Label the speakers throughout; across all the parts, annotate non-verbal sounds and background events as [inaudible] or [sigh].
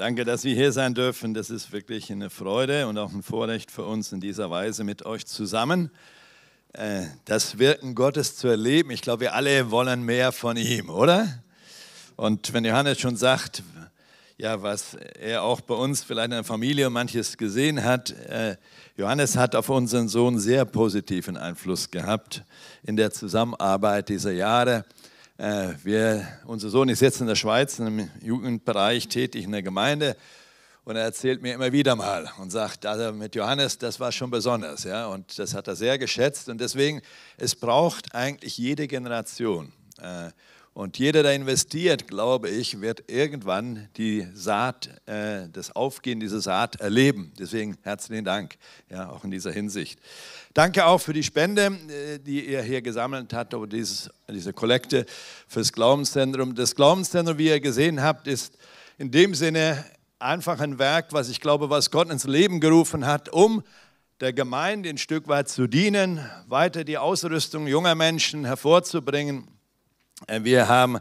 Speaker 1: Danke, dass wir hier sein dürfen. Das ist wirklich eine Freude und auch ein Vorrecht für uns in dieser Weise mit euch zusammen äh, das Wirken Gottes zu erleben. Ich glaube, wir alle wollen mehr von ihm, oder? Und wenn Johannes schon sagt, ja, was er auch bei uns vielleicht in der Familie manches gesehen hat, äh, Johannes hat auf unseren Sohn sehr positiven Einfluss gehabt in der Zusammenarbeit dieser Jahre. Äh, wir, unser Sohn ist jetzt in der Schweiz im Jugendbereich tätig in der Gemeinde und er erzählt mir immer wieder mal und sagt, also mit Johannes, das war schon besonders, ja, und das hat er sehr geschätzt und deswegen es braucht eigentlich jede Generation. Äh, und jeder, der investiert, glaube ich, wird irgendwann die Saat, äh, das Aufgehen dieser Saat erleben. Deswegen herzlichen Dank, ja, auch in dieser Hinsicht. Danke auch für die Spende, äh, die ihr hier gesammelt habt, aber dieses, diese Kollekte fürs Glaubenszentrum. Das Glaubenszentrum, wie ihr gesehen habt, ist in dem Sinne einfach ein Werk, was ich glaube, was Gott ins Leben gerufen hat, um der Gemeinde ein Stück weit zu dienen, weiter die Ausrüstung junger Menschen hervorzubringen äh, wir haben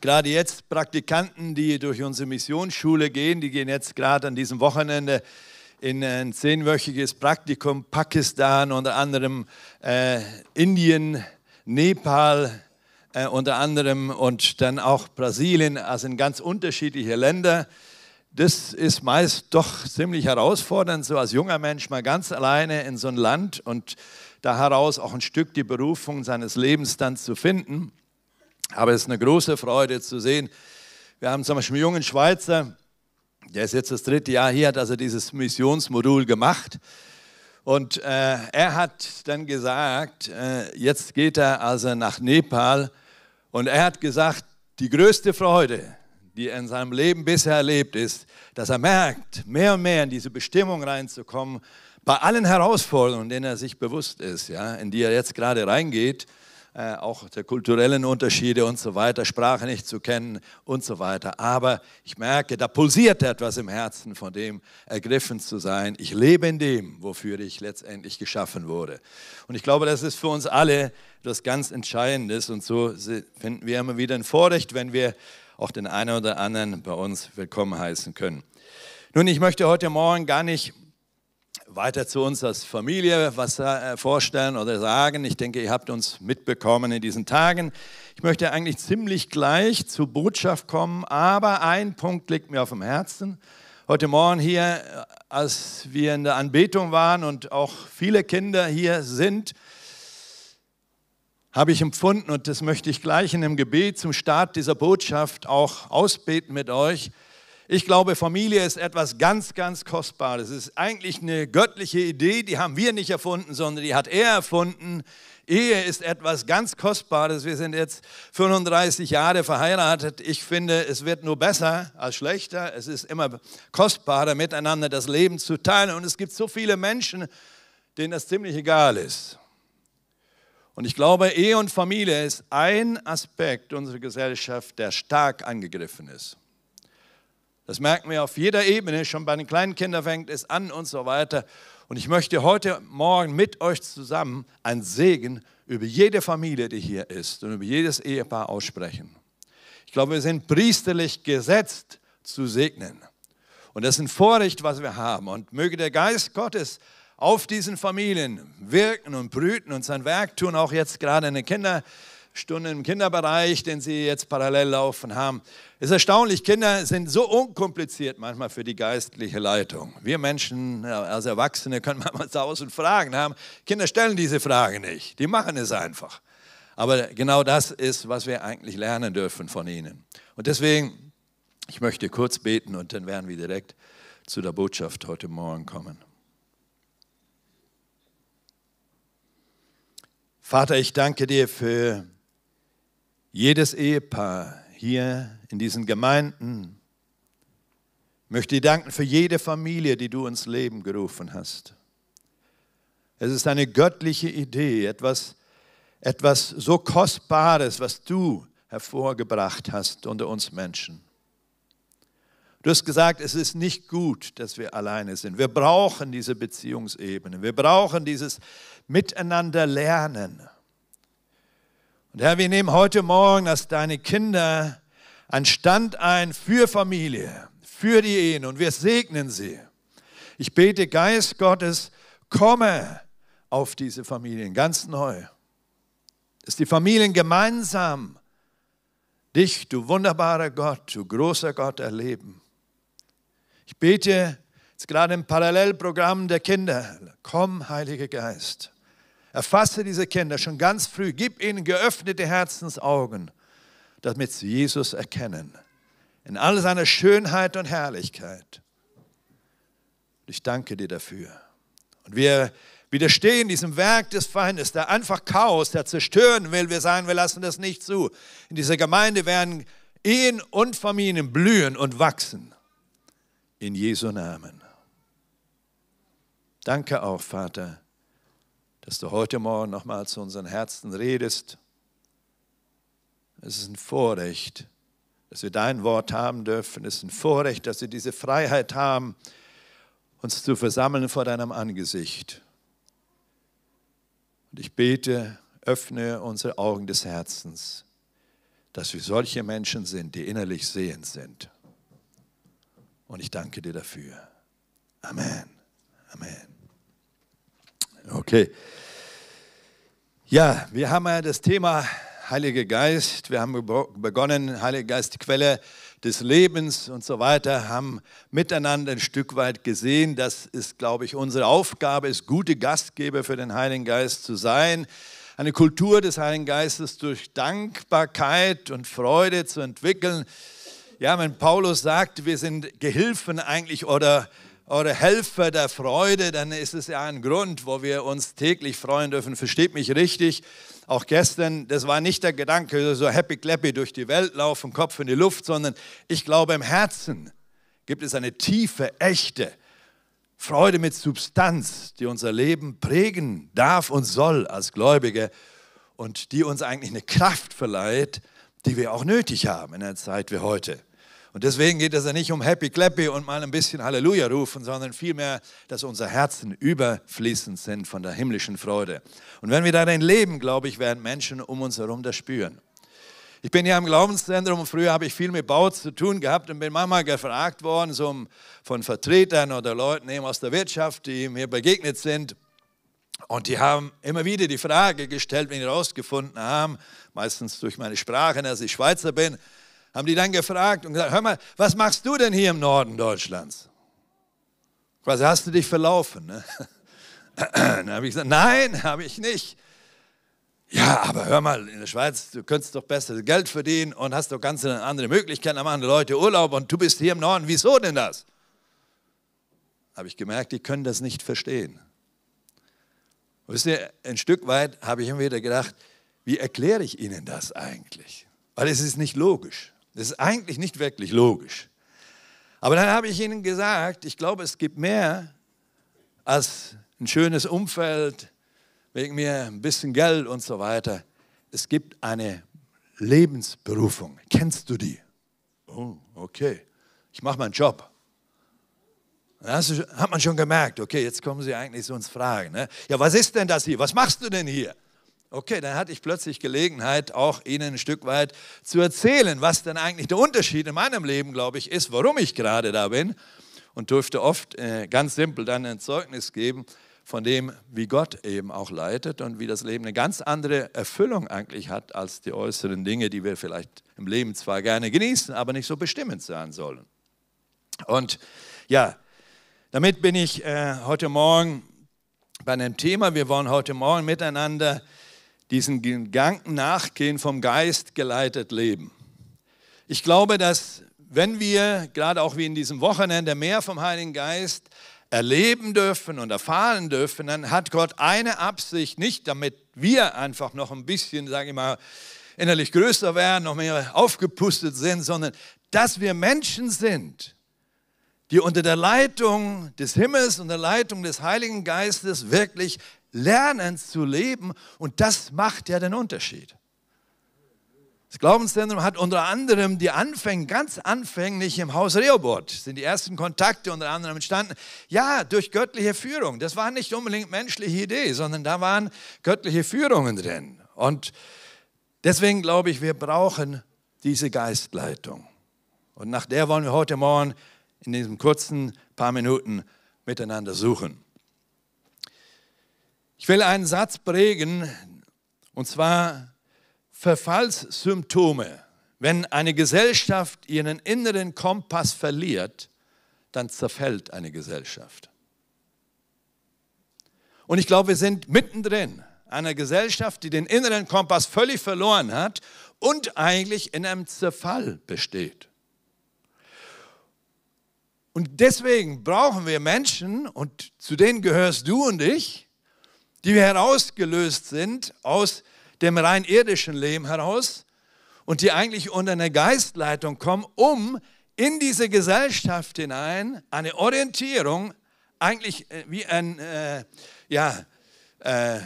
Speaker 1: gerade jetzt Praktikanten, die durch unsere Missionsschule gehen. Die gehen jetzt gerade an diesem Wochenende in ein zehnwöchiges Praktikum Pakistan, unter anderem äh, Indien, Nepal, äh, unter anderem und dann auch Brasilien, also in ganz unterschiedliche Länder. Das ist meist doch ziemlich herausfordernd, so als junger Mensch mal ganz alleine in so ein Land und da heraus auch ein Stück die Berufung seines Lebens dann zu finden. Aber es ist eine große Freude zu sehen. Wir haben zum Beispiel einen jungen Schweizer, der ist jetzt das dritte Jahr hier, hat also dieses Missionsmodul gemacht. Und äh, er hat dann gesagt, äh, jetzt geht er also nach Nepal. Und er hat gesagt, die größte Freude, die er in seinem Leben bisher erlebt ist, dass er merkt, mehr und mehr in diese Bestimmung reinzukommen, bei allen Herausforderungen, denen er sich bewusst ist, ja, in die er jetzt gerade reingeht, äh, auch der kulturellen Unterschiede und so weiter, Sprache nicht zu kennen und so weiter. Aber ich merke, da pulsiert etwas im Herzen von dem, ergriffen zu sein. Ich lebe in dem, wofür ich letztendlich geschaffen wurde. Und ich glaube, das ist für uns alle das ganz Entscheidendes. Und so finden wir immer wieder ein Vorrecht, wenn wir auch den einen oder anderen bei uns willkommen heißen können. Nun, ich möchte heute Morgen gar nicht weiter zu uns als Familie was äh, vorstellen oder sagen. Ich denke, ihr habt uns mitbekommen in diesen Tagen. Ich möchte eigentlich ziemlich gleich zur Botschaft kommen, aber ein Punkt liegt mir auf dem Herzen. Heute Morgen hier, äh, als wir in der Anbetung waren und auch viele Kinder hier sind, habe ich empfunden und das möchte ich gleich in dem Gebet zum Start dieser Botschaft auch ausbeten mit euch ich glaube, Familie ist etwas ganz, ganz Kostbares. Es ist eigentlich eine göttliche Idee, die haben wir nicht erfunden, sondern die hat er erfunden. Ehe ist etwas ganz Kostbares. Wir sind jetzt 35 Jahre verheiratet. Ich finde, es wird nur besser als schlechter. Es ist immer kostbarer, miteinander das Leben zu teilen. Und es gibt so viele Menschen, denen das ziemlich egal ist. Und ich glaube, Ehe und Familie ist ein Aspekt unserer Gesellschaft, der stark angegriffen ist. Das merken wir auf jeder Ebene, schon bei den kleinen Kindern fängt es an und so weiter. Und ich möchte heute Morgen mit euch zusammen einen Segen über jede Familie, die hier ist und über jedes Ehepaar aussprechen. Ich glaube, wir sind priesterlich gesetzt zu segnen. Und das ist ein Vorrecht, was wir haben. Und möge der Geist Gottes auf diesen Familien wirken und brüten und sein Werk tun, auch jetzt gerade in den Kindern. Stunden im Kinderbereich, den sie jetzt parallel laufen haben. Es ist erstaunlich, Kinder sind so unkompliziert manchmal für die geistliche Leitung. Wir Menschen als Erwachsene können [laughs] manchmal tausend Fragen haben. Kinder stellen diese Fragen nicht, die machen es einfach. Aber genau das ist, was wir eigentlich lernen dürfen von ihnen. Und deswegen, ich möchte kurz beten und dann werden wir direkt zu der Botschaft heute Morgen kommen. Vater, ich danke dir für jedes Ehepaar hier in diesen Gemeinden möchte dir danken für jede Familie, die du ins Leben gerufen hast. Es ist eine göttliche Idee, etwas, etwas so Kostbares, was du hervorgebracht hast unter uns Menschen. Du hast gesagt, es ist nicht gut, dass wir alleine sind. Wir brauchen diese Beziehungsebene. Wir brauchen dieses Miteinander lernen. Und Herr, wir nehmen heute Morgen, dass deine Kinder einen Stand ein für Familie, für die Ehen und wir segnen sie. Ich bete, Geist Gottes, komme auf diese Familien ganz neu. Dass die Familien gemeinsam dich, du wunderbarer Gott, du großer Gott, erleben. Ich bete jetzt gerade im Parallelprogramm der Kinder, komm, Heiliger Geist. Erfasse diese Kinder schon ganz früh, gib ihnen geöffnete Herzensaugen, damit sie Jesus erkennen. In all seiner Schönheit und Herrlichkeit. Ich danke dir dafür. Und wir widerstehen diesem Werk des Feindes, der einfach Chaos, der zerstören will. Wir sagen, wir lassen das nicht zu. In dieser Gemeinde werden Ehen und Familien blühen und wachsen. In Jesu Namen. Danke auch, Vater dass du heute Morgen nochmal zu unseren Herzen redest. Es ist ein Vorrecht, dass wir dein Wort haben dürfen. Es ist ein Vorrecht, dass wir diese Freiheit haben, uns zu versammeln vor deinem Angesicht. Und ich bete, öffne unsere Augen des Herzens, dass wir solche Menschen sind, die innerlich sehend sind. Und ich danke dir dafür. Amen. Amen. Okay. Ja, wir haben ja das Thema Heiliger Geist. Wir haben begonnen, Heiliger Geist, die Quelle des Lebens und so weiter, haben miteinander ein Stück weit gesehen. Das ist, glaube ich, unsere Aufgabe, ist gute Gastgeber für den Heiligen Geist zu sein. Eine Kultur des Heiligen Geistes durch Dankbarkeit und Freude zu entwickeln. Ja, wenn Paulus sagt, wir sind Gehilfen eigentlich oder oder Helfer der Freude, dann ist es ja ein Grund, wo wir uns täglich freuen dürfen. Versteht mich richtig. Auch gestern, das war nicht der Gedanke, so happy clappy durch die Welt laufen, Kopf in die Luft, sondern ich glaube, im Herzen gibt es eine tiefe, echte Freude mit Substanz, die unser Leben prägen darf und soll als Gläubige und die uns eigentlich eine Kraft verleiht, die wir auch nötig haben in der Zeit wie heute. Und deswegen geht es ja nicht um Happy Clappy und mal ein bisschen Halleluja rufen, sondern vielmehr, dass unsere Herzen überfließend sind von der himmlischen Freude. Und wenn wir darin leben, glaube ich, werden Menschen um uns herum das spüren. Ich bin ja im Glaubenszentrum und früher habe ich viel mit Bau zu tun gehabt und bin manchmal gefragt worden so von Vertretern oder Leuten eben aus der Wirtschaft, die mir begegnet sind. Und die haben immer wieder die Frage gestellt, wenn die herausgefunden haben, meistens durch meine Sprache, dass ich Schweizer bin, haben die dann gefragt und gesagt, hör mal, was machst du denn hier im Norden Deutschlands? Quasi hast du dich verlaufen. Ne? [laughs] dann habe ich gesagt, nein, habe ich nicht. Ja, aber hör mal, in der Schweiz, du könntest doch besser Geld verdienen und hast doch ganz andere Möglichkeiten, da machen die Leute Urlaub und du bist hier im Norden, wieso denn das? Habe ich gemerkt, die können das nicht verstehen. Wisst ihr, ein Stück weit habe ich immer wieder gedacht, wie erkläre ich ihnen das eigentlich? Weil es ist nicht logisch. Das ist eigentlich nicht wirklich logisch. Aber dann habe ich ihnen gesagt, ich glaube, es gibt mehr als ein schönes Umfeld, wegen mir ein bisschen Geld und so weiter. Es gibt eine Lebensberufung. Kennst du die? Oh, okay. Ich mache meinen Job. Dann hat man schon gemerkt, okay, jetzt kommen sie eigentlich zu uns fragen. Ne? Ja, was ist denn das hier? Was machst du denn hier? Okay, dann hatte ich plötzlich Gelegenheit, auch Ihnen ein Stück weit zu erzählen, was denn eigentlich der Unterschied in meinem Leben, glaube ich, ist, warum ich gerade da bin und durfte oft äh, ganz simpel dann ein Zeugnis geben von dem, wie Gott eben auch leitet und wie das Leben eine ganz andere Erfüllung eigentlich hat als die äußeren Dinge, die wir vielleicht im Leben zwar gerne genießen, aber nicht so bestimmend sein sollen. Und ja, damit bin ich äh, heute Morgen bei einem Thema. Wir wollen heute Morgen miteinander diesen Gedanken nachgehen, vom Geist geleitet leben. Ich glaube, dass wenn wir, gerade auch wie in diesem Wochenende, mehr vom Heiligen Geist erleben dürfen und erfahren dürfen, dann hat Gott eine Absicht, nicht damit wir einfach noch ein bisschen, sage ich mal, innerlich größer werden, noch mehr aufgepustet sind, sondern dass wir Menschen sind, die unter der Leitung des Himmels und der Leitung des Heiligen Geistes wirklich lernen zu leben und das macht ja den Unterschied. Das Glaubenszentrum hat unter anderem die Anfänge, ganz anfänglich im Haus Rehoboth, sind die ersten Kontakte unter anderem entstanden. Ja, durch göttliche Führung. Das war nicht unbedingt menschliche Idee, sondern da waren göttliche Führungen drin. Und deswegen glaube ich, wir brauchen diese Geistleitung. Und nach der wollen wir heute Morgen in diesen kurzen paar Minuten miteinander suchen. Ich will einen Satz prägen, und zwar Verfallssymptome. Wenn eine Gesellschaft ihren inneren Kompass verliert, dann zerfällt eine Gesellschaft. Und ich glaube, wir sind mittendrin einer Gesellschaft, die den inneren Kompass völlig verloren hat und eigentlich in einem Zerfall besteht. Und deswegen brauchen wir Menschen, und zu denen gehörst du und ich, die wir herausgelöst sind aus dem rein irdischen Leben heraus und die eigentlich unter eine Geistleitung kommen, um in diese Gesellschaft hinein eine Orientierung, eigentlich äh, wie ein, äh, ja, äh,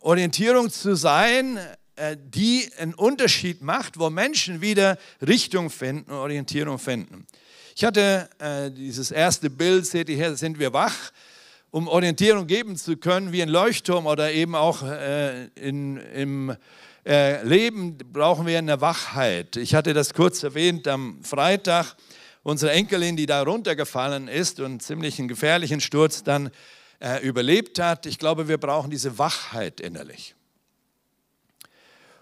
Speaker 1: Orientierung zu sein, äh, die einen Unterschied macht, wo Menschen wieder Richtung finden, Orientierung finden. Ich hatte äh, dieses erste Bild, seht ihr hier, sind wir wach? um Orientierung geben zu können, wie ein Leuchtturm oder eben auch äh, in, im äh, Leben brauchen wir eine Wachheit. Ich hatte das kurz erwähnt am Freitag. Unsere Enkelin, die da runtergefallen ist und ziemlich einen gefährlichen Sturz dann äh, überlebt hat. Ich glaube, wir brauchen diese Wachheit innerlich.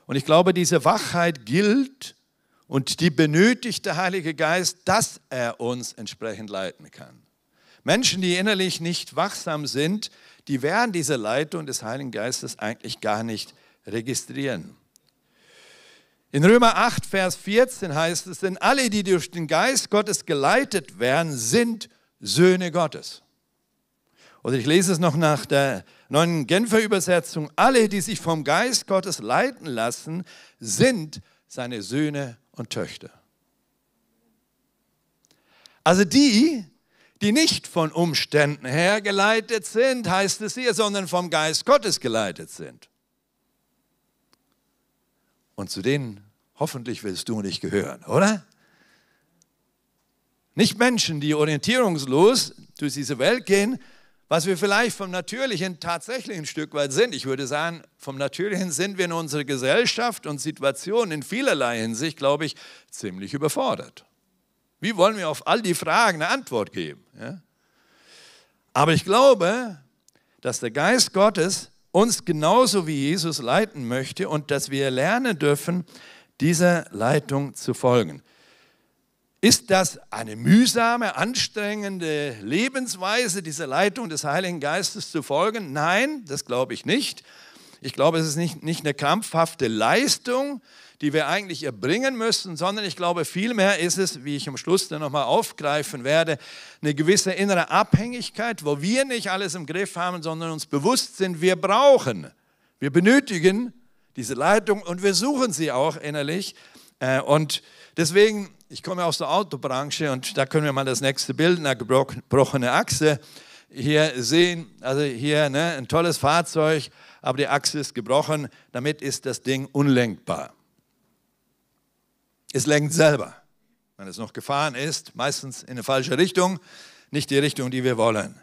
Speaker 1: Und ich glaube, diese Wachheit gilt und die benötigt der Heilige Geist, dass er uns entsprechend leiten kann. Menschen, die innerlich nicht wachsam sind, die werden diese Leitung des Heiligen Geistes eigentlich gar nicht registrieren. In Römer 8, Vers 14 heißt es, denn alle, die durch den Geist Gottes geleitet werden, sind Söhne Gottes. Oder ich lese es noch nach der neuen Genfer Übersetzung, alle, die sich vom Geist Gottes leiten lassen, sind seine Söhne und Töchter. Also die, die nicht von Umständen her geleitet sind, heißt es hier, sondern vom Geist Gottes geleitet sind. Und zu denen hoffentlich willst du nicht gehören, oder? Nicht Menschen, die orientierungslos durch diese Welt gehen, was wir vielleicht vom Natürlichen tatsächlich ein Stück weit sind. Ich würde sagen, vom Natürlichen sind wir in unserer Gesellschaft und Situation in vielerlei Hinsicht, glaube ich, ziemlich überfordert. Wie wollen wir auf all die Fragen eine Antwort geben? Ja? Aber ich glaube, dass der Geist Gottes uns genauso wie Jesus leiten möchte und dass wir lernen dürfen, dieser Leitung zu folgen. Ist das eine mühsame, anstrengende Lebensweise, dieser Leitung des Heiligen Geistes zu folgen? Nein, das glaube ich nicht. Ich glaube, es ist nicht, nicht eine krampfhafte Leistung, die wir eigentlich erbringen müssen, sondern ich glaube, vielmehr ist es, wie ich am Schluss dann nochmal aufgreifen werde, eine gewisse innere Abhängigkeit, wo wir nicht alles im Griff haben, sondern uns bewusst sind, wir brauchen, wir benötigen diese Leitung und wir suchen sie auch innerlich. Äh, und deswegen, ich komme aus der Autobranche und da können wir mal das nächste Bild, eine gebrochene Achse hier sehen. Also hier ne, ein tolles Fahrzeug, aber die Achse ist gebrochen, damit ist das Ding unlenkbar es lenkt selber. Wenn es noch gefahren ist, meistens in eine falsche Richtung, nicht die Richtung, die wir wollen.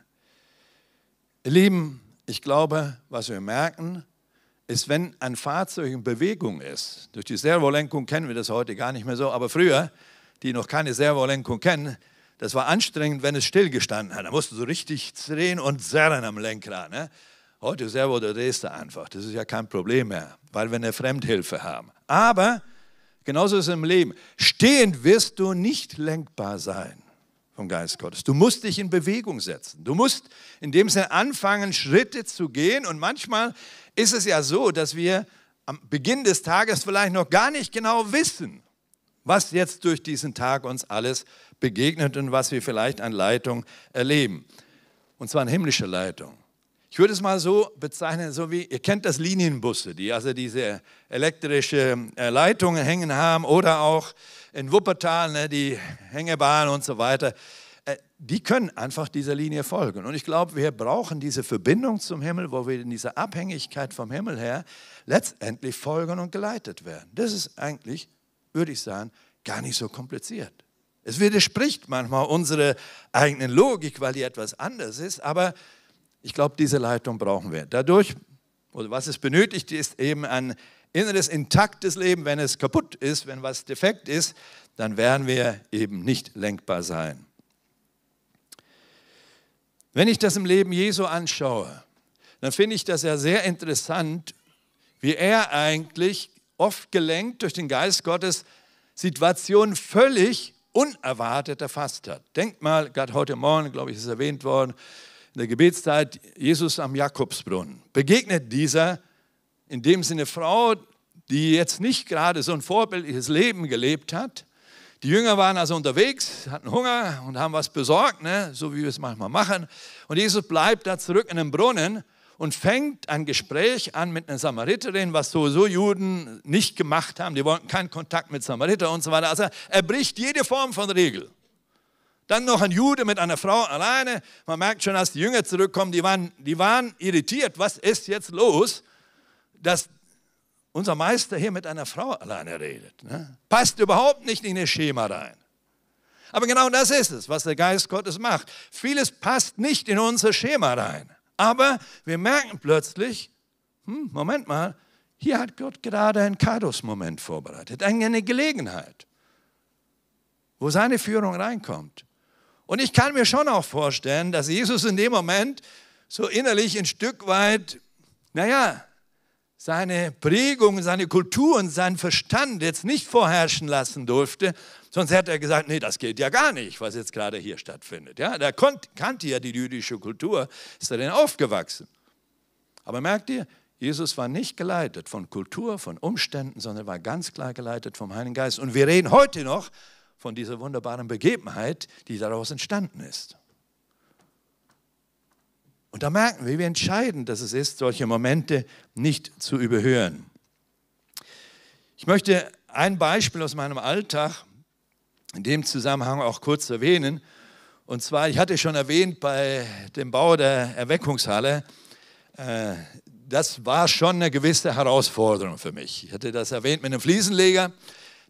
Speaker 1: Ihr Lieben, ich glaube, was wir merken, ist, wenn ein Fahrzeug in Bewegung ist, durch die Servolenkung kennen wir das heute gar nicht mehr so, aber früher, die noch keine Servolenkung kennen, das war anstrengend, wenn es stillgestanden hat. Da musst du so richtig drehen und zerren am Lenkrad. Ne? Heute Servo, da drehst du einfach. Das ist ja kein Problem mehr, weil wir eine Fremdhilfe haben. Aber Genauso ist es im Leben. Stehend wirst du nicht lenkbar sein vom Geist Gottes. Du musst dich in Bewegung setzen. Du musst in dem Sinne anfangen, Schritte zu gehen. Und manchmal ist es ja so, dass wir am Beginn des Tages vielleicht noch gar nicht genau wissen, was jetzt durch diesen Tag uns alles begegnet und was wir vielleicht an Leitung erleben. Und zwar an himmlische Leitung. Ich würde es mal so bezeichnen, so wie, ihr kennt das Linienbusse, die also diese elektrische äh, Leitungen hängen haben oder auch in Wuppertal ne, die Hängebahn und so weiter. Äh, die können einfach dieser Linie folgen. Und ich glaube, wir brauchen diese Verbindung zum Himmel, wo wir in dieser Abhängigkeit vom Himmel her letztendlich folgen und geleitet werden. Das ist eigentlich, würde ich sagen, gar nicht so kompliziert. Es widerspricht manchmal unserer eigenen Logik, weil die etwas anders ist, aber ich glaube, diese Leitung brauchen wir. Dadurch, oder was es benötigt, ist eben ein inneres, intaktes Leben. Wenn es kaputt ist, wenn was defekt ist, dann werden wir eben nicht lenkbar sein. Wenn ich das im Leben Jesu anschaue, dann finde ich das ja sehr interessant, wie er eigentlich oft gelenkt durch den Geist Gottes Situationen völlig unerwartet erfasst hat. Denkt mal, gerade heute Morgen, glaube ich, ist erwähnt worden, in der Gebetszeit Jesus am Jakobsbrunnen. Begegnet dieser in dem Sinne Frau, die jetzt nicht gerade so ein vorbildliches Leben gelebt hat. Die Jünger waren also unterwegs, hatten Hunger und haben was besorgt, ne? so wie wir es manchmal machen. Und Jesus bleibt da zurück in den Brunnen und fängt ein Gespräch an mit einer Samariterin, was sowieso Juden nicht gemacht haben. Die wollten keinen Kontakt mit Samariter und so weiter. Also er bricht jede Form von Regel. Dann noch ein Jude mit einer Frau alleine. Man merkt schon, als die Jünger zurückkommen, die waren, die waren irritiert. Was ist jetzt los, dass unser Meister hier mit einer Frau alleine redet? Ne? Passt überhaupt nicht in das Schema rein. Aber genau das ist es, was der Geist Gottes macht. Vieles passt nicht in unser Schema rein. Aber wir merken plötzlich, hm, Moment mal, hier hat Gott gerade einen Kados-Moment vorbereitet, eine Gelegenheit, wo seine Führung reinkommt. Und ich kann mir schon auch vorstellen, dass Jesus in dem Moment so innerlich ein Stück weit, naja, seine Prägung, seine Kultur und seinen Verstand jetzt nicht vorherrschen lassen durfte. Sonst hätte er gesagt, nee, das geht ja gar nicht, was jetzt gerade hier stattfindet. Ja, da kannte ja die jüdische Kultur, ist er denn aufgewachsen. Aber merkt ihr, Jesus war nicht geleitet von Kultur, von Umständen, sondern war ganz klar geleitet vom Heiligen Geist. Und wir reden heute noch von dieser wunderbaren Begebenheit, die daraus entstanden ist. Und da merken wir, wie entscheidend dass es ist, solche Momente nicht zu überhören. Ich möchte ein Beispiel aus meinem Alltag in dem Zusammenhang auch kurz erwähnen. Und zwar, ich hatte schon erwähnt, bei dem Bau der Erweckungshalle, äh, das war schon eine gewisse Herausforderung für mich. Ich hatte das erwähnt mit einem Fliesenleger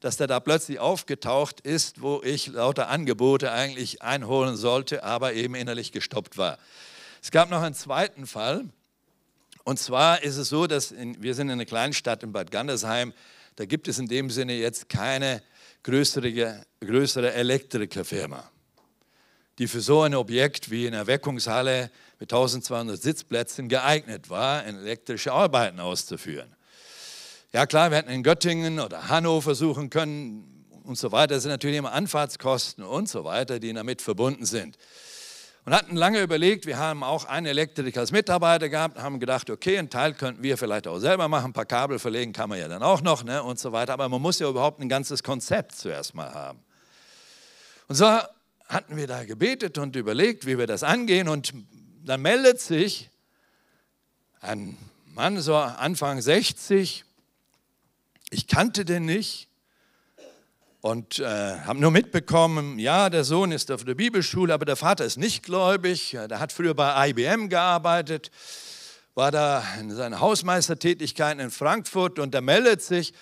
Speaker 1: dass der da plötzlich aufgetaucht ist, wo ich lauter Angebote eigentlich einholen sollte, aber eben innerlich gestoppt war. Es gab noch einen zweiten Fall. Und zwar ist es so, dass in, wir sind in einer kleinen Stadt in Bad Gandersheim. Da gibt es in dem Sinne jetzt keine größere, größere Elektrikerfirma, die für so ein Objekt wie eine Erweckungshalle mit 1200 Sitzplätzen geeignet war, elektrische Arbeiten auszuführen. Ja klar, wir hätten in Göttingen oder Hannover suchen können und so weiter. Das sind natürlich immer Anfahrtskosten und so weiter, die damit verbunden sind. Und hatten lange überlegt, wir haben auch einen Elektriker als Mitarbeiter gehabt, haben gedacht, okay, einen Teil könnten wir vielleicht auch selber machen, ein paar Kabel verlegen kann man ja dann auch noch ne, und so weiter. Aber man muss ja überhaupt ein ganzes Konzept zuerst mal haben. Und so hatten wir da gebetet und überlegt, wie wir das angehen. Und dann meldet sich ein Mann, so Anfang 60, ich kannte den nicht und äh, habe nur mitbekommen, ja, der Sohn ist auf der Bibelschule, aber der Vater ist nicht gläubig. Der hat früher bei IBM gearbeitet, war da in seiner Hausmeistertätigkeit in Frankfurt und er meldet sich,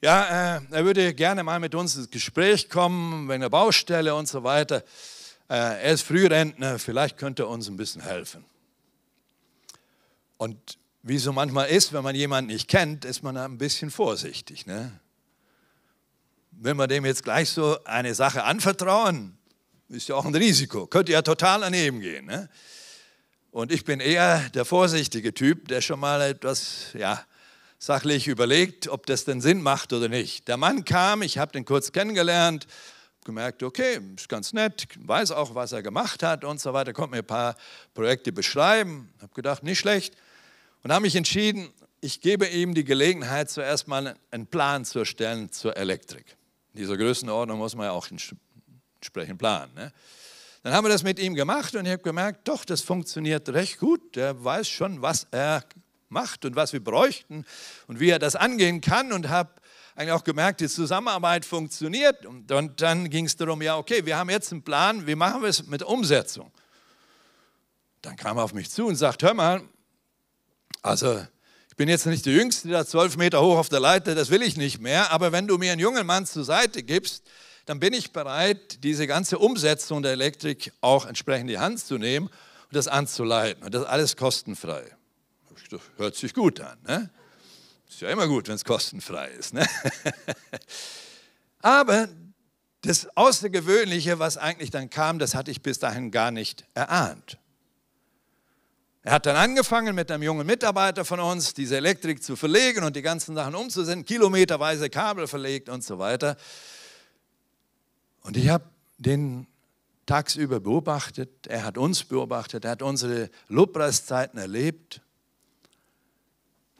Speaker 1: ja, äh, er würde gerne mal mit uns ins Gespräch kommen, wenn er Baustelle und so weiter. Äh, er ist Frührentner, vielleicht könnte er uns ein bisschen helfen. Und wie so manchmal ist, wenn man jemanden nicht kennt, ist man ein bisschen vorsichtig. Ne? Wenn wir dem jetzt gleich so eine Sache anvertrauen, ist ja auch ein Risiko, könnte ja total daneben gehen. Ne? Und ich bin eher der vorsichtige Typ, der schon mal etwas ja, sachlich überlegt, ob das denn Sinn macht oder nicht. Der Mann kam, ich habe den kurz kennengelernt, gemerkt, okay, ist ganz nett, weiß auch, was er gemacht hat und so weiter, konnte mir ein paar Projekte beschreiben, habe gedacht, nicht schlecht. Und habe mich entschieden, ich gebe ihm die Gelegenheit, zuerst mal einen Plan zu erstellen zur Elektrik. In dieser Größenordnung muss man ja auch entsprechend planen. Ne? Dann haben wir das mit ihm gemacht und ich habe gemerkt, doch, das funktioniert recht gut. Der weiß schon, was er macht und was wir bräuchten und wie er das angehen kann und habe eigentlich auch gemerkt, die Zusammenarbeit funktioniert. Und, und dann ging es darum, ja, okay, wir haben jetzt einen Plan, wie machen wir es mit Umsetzung? Dann kam er auf mich zu und sagt, hör mal, also, ich bin jetzt nicht der Jüngste, der zwölf Meter hoch auf der Leiter, das will ich nicht mehr, aber wenn du mir einen jungen Mann zur Seite gibst, dann bin ich bereit, diese ganze Umsetzung der Elektrik auch entsprechend in die Hand zu nehmen und das anzuleiten. Und das alles kostenfrei. Das Hört sich gut an. Ne? Ist ja immer gut, wenn es kostenfrei ist. Ne? [laughs] Aber das Außergewöhnliche, was eigentlich dann kam, das hatte ich bis dahin gar nicht erahnt. Er hat dann angefangen, mit einem jungen Mitarbeiter von uns diese Elektrik zu verlegen und die ganzen Sachen umzusenden, kilometerweise Kabel verlegt und so weiter. Und ich habe den tagsüber beobachtet, er hat uns beobachtet, er hat unsere Lobpreiszeiten erlebt.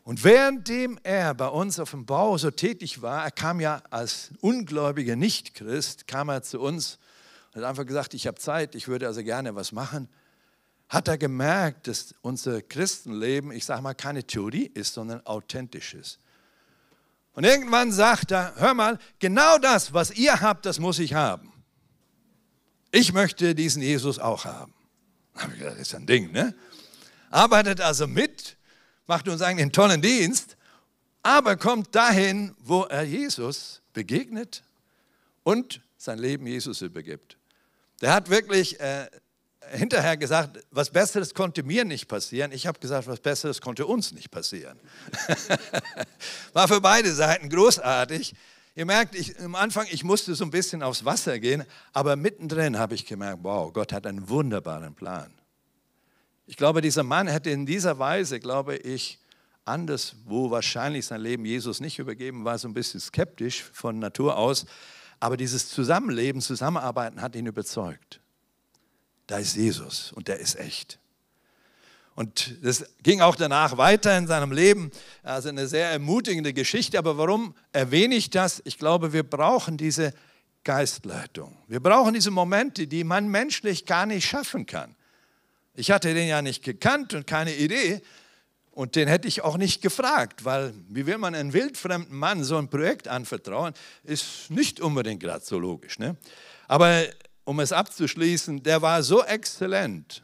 Speaker 1: Und währenddem er bei uns auf dem Bau so tätig war, er kam ja als ungläubiger Nichtchrist, kam er zu uns und hat einfach gesagt, ich habe Zeit, ich würde also gerne was machen hat er gemerkt, dass unser Christenleben, ich sage mal, keine Theorie ist, sondern authentisch ist. Und irgendwann sagt er, hör mal, genau das, was ihr habt, das muss ich haben. Ich möchte diesen Jesus auch haben. habe ich gedacht, das ist ein Ding, ne? Arbeitet also mit, macht uns einen tollen Dienst, aber kommt dahin, wo er Jesus begegnet und sein Leben Jesus übergibt. Der hat wirklich äh, hinterher gesagt, was Besseres konnte mir nicht passieren. Ich habe gesagt, was Besseres konnte uns nicht passieren. [laughs] War für beide Seiten großartig. Ihr merkt, ich, am Anfang, ich musste so ein bisschen aufs Wasser gehen, aber mittendrin habe ich gemerkt, wow, Gott hat einen wunderbaren Plan. Ich glaube, dieser Mann hätte in dieser Weise, glaube ich, anderswo wahrscheinlich sein Leben Jesus nicht übergeben, war so ein bisschen skeptisch von Natur aus, aber dieses Zusammenleben, Zusammenarbeiten hat ihn überzeugt da ist Jesus und der ist echt. Und das ging auch danach weiter in seinem Leben. Also eine sehr ermutigende Geschichte. Aber warum erwähne ich das? Ich glaube, wir brauchen diese Geistleitung. Wir brauchen diese Momente, die man menschlich gar nicht schaffen kann. Ich hatte den ja nicht gekannt und keine Idee. Und den hätte ich auch nicht gefragt, weil wie will man einem wildfremden Mann so ein Projekt anvertrauen, ist nicht unbedingt gerade so logisch. Ne? Aber um es abzuschließen, der war so exzellent,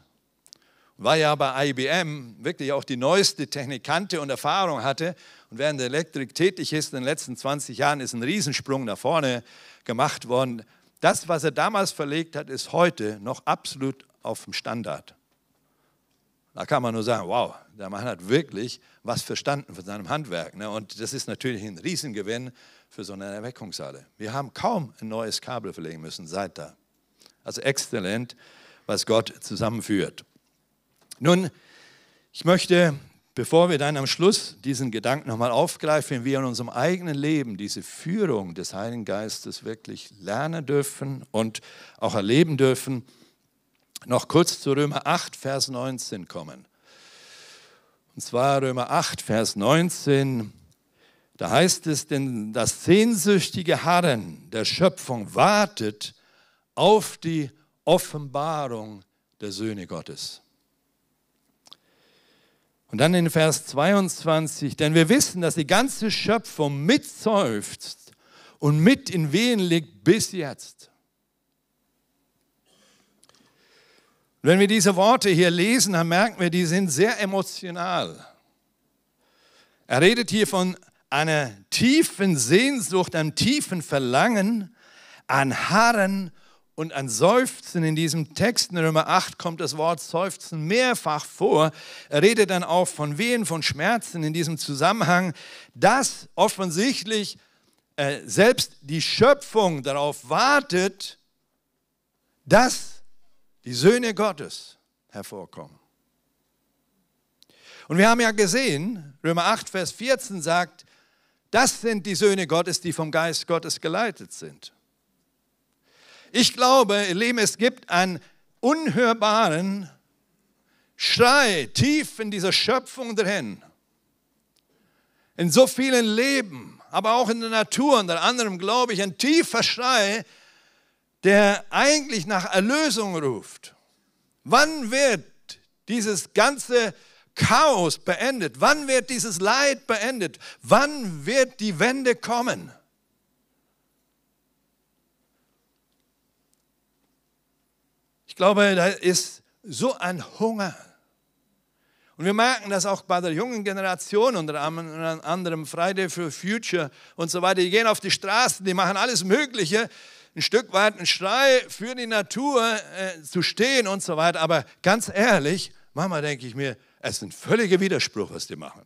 Speaker 1: war ja bei IBM wirklich auch die neueste Technik kannte und Erfahrung hatte. Und während der Elektrik tätig ist, in den letzten 20 Jahren ist ein Riesensprung nach vorne gemacht worden. Das, was er damals verlegt hat, ist heute noch absolut auf dem Standard. Da kann man nur sagen, wow, der Mann hat wirklich was verstanden von seinem Handwerk. Ne? Und das ist natürlich ein Riesengewinn für so eine Erweckungshalle. Wir haben kaum ein neues Kabel verlegen müssen seit da also exzellent, was Gott zusammenführt. Nun, ich möchte, bevor wir dann am Schluss diesen Gedanken nochmal aufgreifen, wie wir in unserem eigenen Leben diese Führung des Heiligen Geistes wirklich lernen dürfen und auch erleben dürfen, noch kurz zu Römer 8, Vers 19 kommen. Und zwar Römer 8, Vers 19. Da heißt es, denn das sehnsüchtige Harren der Schöpfung wartet auf die Offenbarung der Söhne Gottes. Und dann in Vers 22, denn wir wissen, dass die ganze Schöpfung mitseufzt und mit in Wehen liegt bis jetzt. Und wenn wir diese Worte hier lesen, dann merken wir, die sind sehr emotional. Er redet hier von einer tiefen Sehnsucht, einem tiefen Verlangen, an Harren und an Seufzen in diesem Text in Römer 8 kommt das Wort Seufzen mehrfach vor. Er redet dann auch von Wehen, von Schmerzen in diesem Zusammenhang, dass offensichtlich äh, selbst die Schöpfung darauf wartet, dass die Söhne Gottes hervorkommen. Und wir haben ja gesehen, Römer 8, Vers 14 sagt, das sind die Söhne Gottes, die vom Geist Gottes geleitet sind. Ich glaube, ihr Lieben, es gibt einen unhörbaren Schrei tief in dieser Schöpfung drin. In so vielen Leben, aber auch in der Natur, unter anderem glaube ich, ein tiefer Schrei, der eigentlich nach Erlösung ruft. Wann wird dieses ganze Chaos beendet? Wann wird dieses Leid beendet? Wann wird die Wende kommen? glaube, da ist so ein Hunger. Und wir merken das auch bei der jungen Generation, unter anderem Friday for Future und so weiter. Die gehen auf die Straßen, die machen alles Mögliche, ein Stück weit einen Schrei für die Natur äh, zu stehen und so weiter. Aber ganz ehrlich, manchmal denke ich mir, es ist ein völliger Widerspruch, was die machen.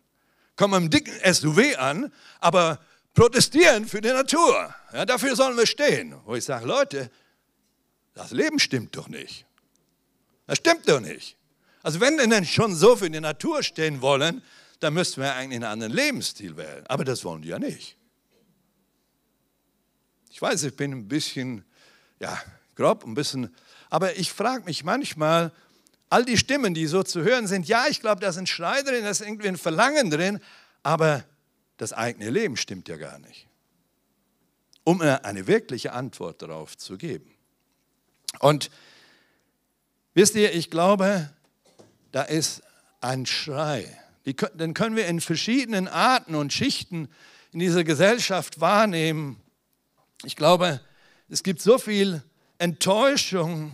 Speaker 1: Kommen im dicken SUV an, aber protestieren für die Natur. Ja, dafür sollen wir stehen. Wo ich sage, Leute, das Leben stimmt doch nicht. Das stimmt doch nicht. Also wenn wir denn schon so für die Natur stehen wollen, dann müssten wir eigentlich einen anderen Lebensstil wählen. Aber das wollen die ja nicht. Ich weiß, ich bin ein bisschen, ja, grob, ein bisschen, aber ich frage mich manchmal, all die Stimmen, die so zu hören sind, ja, ich glaube, da sind Schrei drin, da ist irgendwie ein Verlangen drin, aber das eigene Leben stimmt ja gar nicht. Um eine wirkliche Antwort darauf zu geben. Und wisst ihr, ich glaube, da ist ein Schrei. Den können wir in verschiedenen Arten und Schichten in dieser Gesellschaft wahrnehmen. Ich glaube, es gibt so viel Enttäuschung,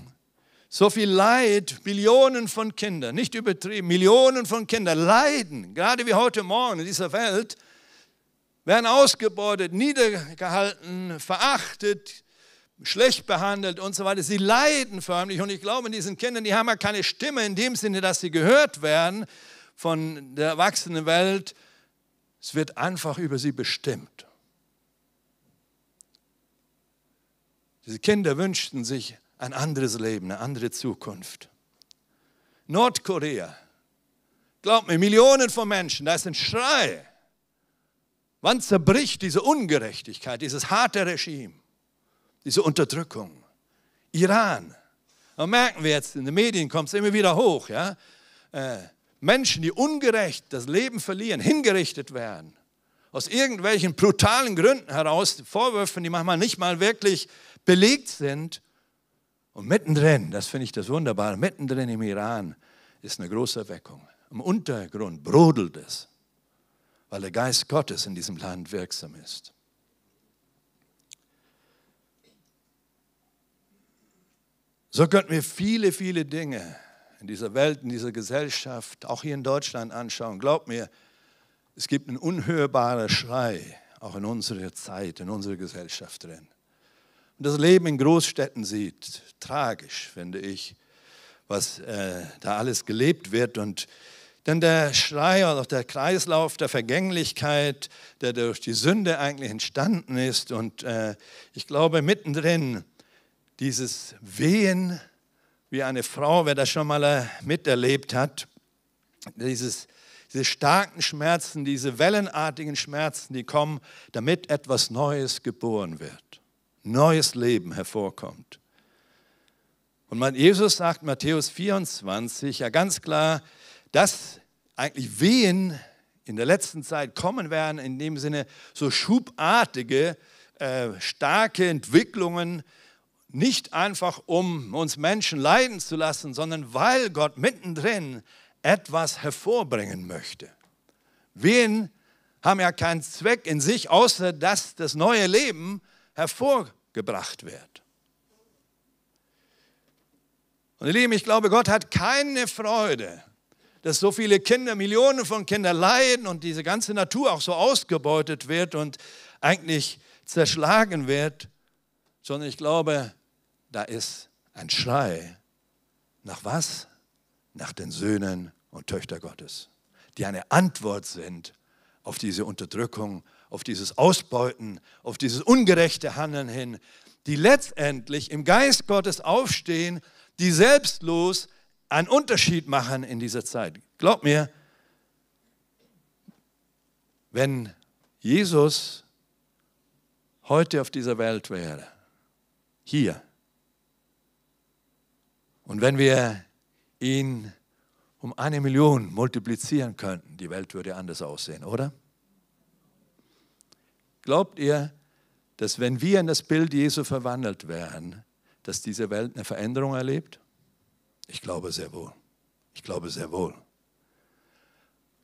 Speaker 1: so viel Leid, Millionen von Kindern, nicht übertrieben, Millionen von Kindern leiden, gerade wie heute Morgen in dieser Welt, werden ausgebeutet, niedergehalten, verachtet, schlecht behandelt und so weiter. Sie leiden förmlich und ich glaube, in diesen Kindern, die haben ja keine Stimme in dem Sinne, dass sie gehört werden von der erwachsenen Welt. Es wird einfach über sie bestimmt. Diese Kinder wünschten sich ein anderes Leben, eine andere Zukunft. Nordkorea, glaubt mir, Millionen von Menschen, da ist ein Schrei. Wann zerbricht diese Ungerechtigkeit, dieses harte Regime? diese Unterdrückung. Iran, da merken wir jetzt, in den Medien kommt es immer wieder hoch, ja? Äh, Menschen, die ungerecht das Leben verlieren, hingerichtet werden, aus irgendwelchen brutalen Gründen heraus, Vorwürfen, die manchmal nicht mal wirklich belegt sind. Und mittendrin, das finde ich das Wunderbare, mittendrin im Iran ist eine große Erweckung. Im Untergrund brodelt es, weil der Geist Gottes in diesem Land wirksam ist. So könnten wir viele, viele Dinge in dieser Welt, in dieser Gesellschaft, auch hier in Deutschland anschauen. Glaubt mir, es gibt einen unhörbaren Schrei, auch in unserer Zeit, in unserer Gesellschaft drin. Und das Leben in Großstädten sieht, tragisch, finde ich, was äh, da alles gelebt wird. Und dann der Schrei oder der Kreislauf der Vergänglichkeit, der durch die Sünde eigentlich entstanden ist. Und äh, ich glaube, mittendrin, dieses Wehen wie eine Frau, wer das schon mal äh, miterlebt hat, dieses, diese starken Schmerzen, diese wellenartigen Schmerzen, die kommen, damit etwas Neues geboren wird, neues Leben hervorkommt. Und Jesus sagt Matthäus 24 ja ganz klar, dass eigentlich Wehen in der letzten Zeit kommen werden, in dem Sinne so schubartige, äh, starke Entwicklungen, nicht einfach, um uns Menschen leiden zu lassen, sondern weil Gott mittendrin etwas hervorbringen möchte. Wehen haben ja keinen Zweck in sich, außer dass das neue Leben hervorgebracht wird. Und ihr Lieben, ich glaube, Gott hat keine Freude, dass so viele Kinder, Millionen von Kindern leiden und diese ganze Natur auch so ausgebeutet wird und eigentlich zerschlagen wird, sondern ich glaube, da ist ein Schrei nach was? Nach den Söhnen und Töchtern Gottes, die eine Antwort sind auf diese Unterdrückung, auf dieses Ausbeuten, auf dieses ungerechte Handeln hin, die letztendlich im Geist Gottes aufstehen, die selbstlos einen Unterschied machen in dieser Zeit. Glaub mir, wenn Jesus heute auf dieser Welt wäre, hier, und wenn wir ihn um eine Million multiplizieren könnten, die Welt würde anders aussehen, oder? Glaubt ihr, dass wenn wir in das Bild Jesu verwandelt werden, dass diese Welt eine Veränderung erlebt? Ich glaube sehr wohl. Ich glaube sehr wohl.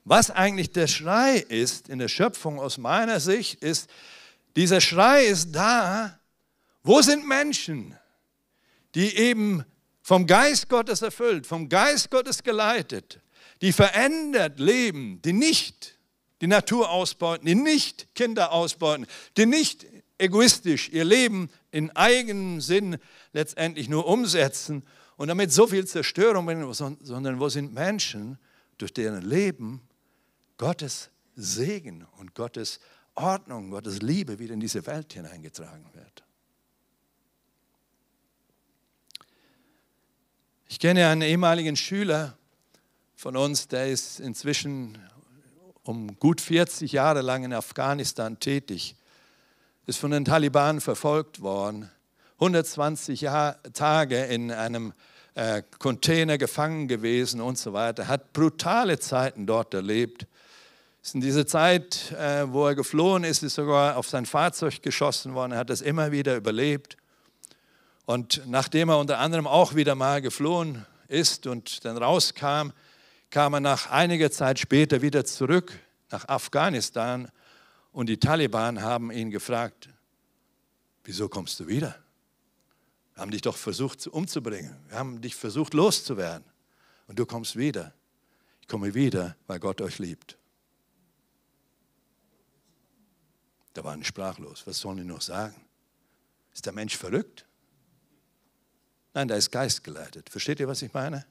Speaker 1: Was eigentlich der Schrei ist in der Schöpfung aus meiner Sicht, ist, dieser Schrei ist da, wo sind Menschen, die eben vom Geist Gottes erfüllt, vom Geist Gottes geleitet, die verändert leben, die nicht die Natur ausbeuten, die nicht Kinder ausbeuten, die nicht egoistisch ihr Leben in eigenem Sinn letztendlich nur umsetzen und damit so viel Zerstörung sondern wo sind Menschen, durch deren Leben Gottes Segen und Gottes Ordnung, Gottes Liebe wieder in diese Welt hineingetragen wird. Ich kenne einen ehemaligen Schüler von uns, der ist inzwischen um gut 40 Jahre lang in Afghanistan tätig, ist von den Taliban verfolgt worden, 120 Jahr, Tage in einem äh, Container gefangen gewesen und so weiter, hat brutale Zeiten dort erlebt. Ist in dieser Zeit, äh, wo er geflohen ist, ist sogar auf sein Fahrzeug geschossen worden, er hat das immer wieder überlebt. Und nachdem er unter anderem auch wieder mal geflohen ist und dann rauskam, kam er nach einiger Zeit später wieder zurück nach Afghanistan und die Taliban haben ihn gefragt, wieso kommst du wieder? Wir haben dich doch versucht umzubringen, wir haben dich versucht loszuwerden und du kommst wieder. Ich komme wieder, weil Gott euch liebt. Da waren die sprachlos. Was sollen die noch sagen? Ist der Mensch verrückt? Nein, da ist Geist geleitet. Versteht ihr, was ich meine?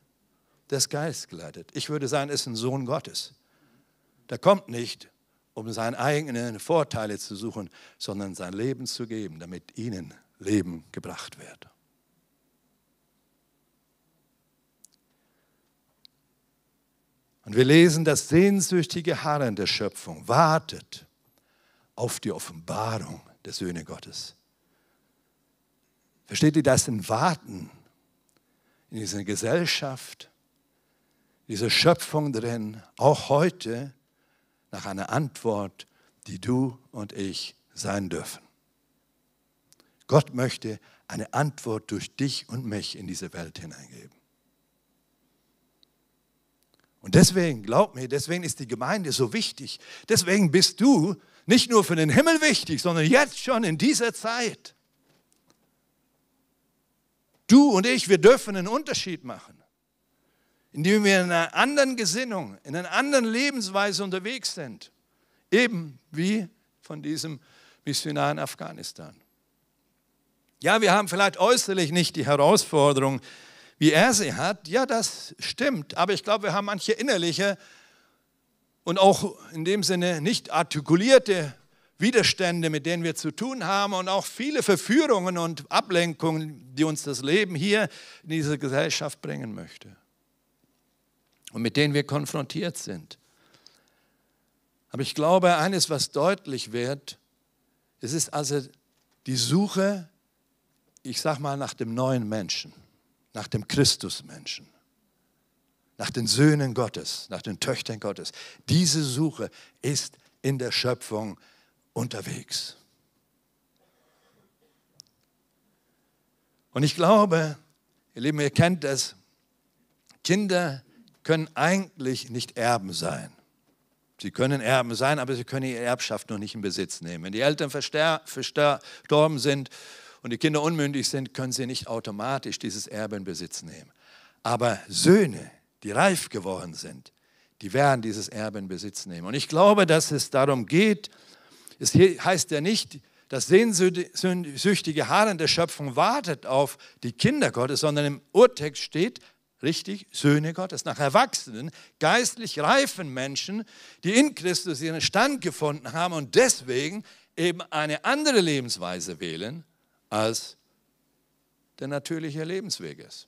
Speaker 1: Der ist Geist geleitet. Ich würde sagen, er ist ein Sohn Gottes. Der kommt nicht, um seine eigenen Vorteile zu suchen, sondern sein Leben zu geben, damit ihnen Leben gebracht wird. Und wir lesen, das sehnsüchtige Harren der Schöpfung wartet auf die Offenbarung der Söhne Gottes. Versteht ihr das in Warten? In dieser Gesellschaft, dieser Schöpfung drin, auch heute nach einer Antwort, die du und ich sein dürfen. Gott möchte eine Antwort durch dich und mich in diese Welt hineingeben. Und deswegen, glaub mir, deswegen ist die Gemeinde so wichtig. Deswegen bist du nicht nur für den Himmel wichtig, sondern jetzt schon in dieser Zeit. Du und ich, wir dürfen einen Unterschied machen, indem wir in einer anderen Gesinnung, in einer anderen Lebensweise unterwegs sind. Eben wie von diesem Missionar in Afghanistan. Ja, wir haben vielleicht äußerlich nicht die Herausforderung, wie er sie hat. Ja, das stimmt. Aber ich glaube, wir haben manche innerliche und auch in dem Sinne nicht artikulierte Widerstände, mit denen wir zu tun haben und auch viele Verführungen und Ablenkungen, die uns das Leben hier in diese Gesellschaft bringen möchte und mit denen wir konfrontiert sind. Aber ich glaube, eines, was deutlich wird, es ist also die Suche, ich sag mal, nach dem neuen Menschen, nach dem Christusmenschen, nach den Söhnen Gottes, nach den Töchtern Gottes. Diese Suche ist in der Schöpfung unterwegs. Und ich glaube, ihr Lieben, ihr kennt das, Kinder können eigentlich nicht Erben sein. Sie können Erben sein, aber sie können ihre Erbschaft noch nicht in Besitz nehmen. Wenn die Eltern verstorben sind und die Kinder unmündig sind, können sie nicht automatisch dieses Erbe in Besitz nehmen. Aber Söhne, die reif geworden sind, die werden dieses Erbe in Besitz nehmen. Und ich glaube, dass es darum geht, es heißt ja nicht, das sehnsüchtige Harren der Schöpfung wartet auf die Kinder Gottes, sondern im Urtext steht, richtig, Söhne Gottes, nach erwachsenen, geistlich reifen Menschen, die in Christus ihren Stand gefunden haben und deswegen eben eine andere Lebensweise wählen, als der natürliche Lebensweg ist.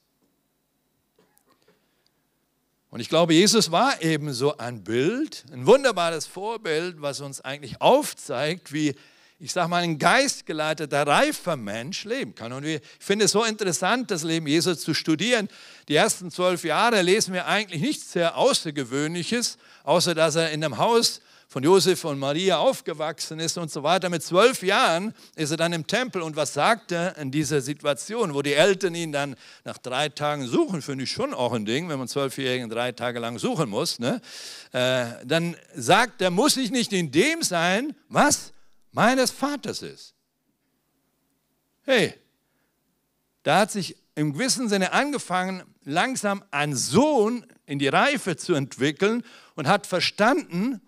Speaker 1: Und ich glaube, Jesus war eben so ein Bild, ein wunderbares Vorbild, was uns eigentlich aufzeigt, wie, ich sage mal, ein geistgeleiteter, reifer Mensch leben kann. Und ich finde es so interessant, das Leben Jesus zu studieren. Die ersten zwölf Jahre lesen wir eigentlich nichts sehr Außergewöhnliches, außer dass er in einem Haus von Josef und Maria aufgewachsen ist und so weiter. Mit zwölf Jahren ist er dann im Tempel und was sagt er in dieser Situation, wo die Eltern ihn dann nach drei Tagen suchen, finde ich schon auch ein Ding, wenn man zwölfjährigen drei Tage lang suchen muss. Ne? Äh, dann sagt er, muss ich nicht in dem sein, was meines Vaters ist. Hey, da hat sich im gewissen Sinne angefangen, langsam ein Sohn in die Reife zu entwickeln und hat verstanden,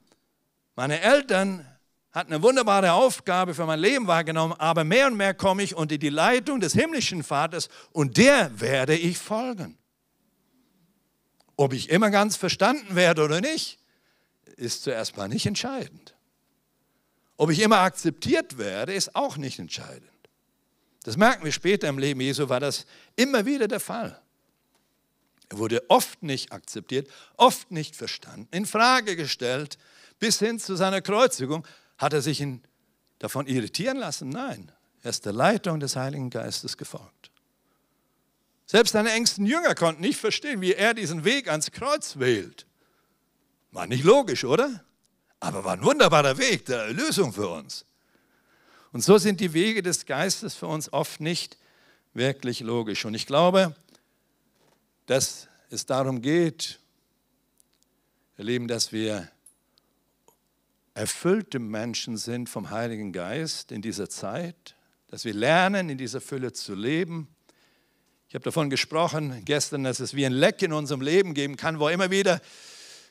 Speaker 1: meine Eltern hatten eine wunderbare Aufgabe für mein Leben wahrgenommen, aber mehr und mehr komme ich unter die Leitung des himmlischen Vaters und der werde ich folgen. Ob ich immer ganz verstanden werde oder nicht, ist zuerst mal nicht entscheidend. Ob ich immer akzeptiert werde, ist auch nicht entscheidend. Das merken wir später im Leben Jesu, war das immer wieder der Fall. Er wurde oft nicht akzeptiert, oft nicht verstanden, in Frage gestellt, bis hin zu seiner Kreuzigung, hat er sich davon irritieren lassen? Nein, er ist der Leitung des Heiligen Geistes gefolgt. Selbst seine engsten Jünger konnten nicht verstehen, wie er diesen Weg ans Kreuz wählt. War nicht logisch, oder? Aber war ein wunderbarer Weg der Erlösung für uns. Und so sind die Wege des Geistes für uns oft nicht wirklich logisch. Und ich glaube, dass es darum geht, ihr Lieben, dass wir erfüllte Menschen sind vom Heiligen Geist in dieser Zeit, dass wir lernen, in dieser Fülle zu leben. Ich habe davon gesprochen gestern, dass es wie ein Leck in unserem Leben geben kann, wo immer wieder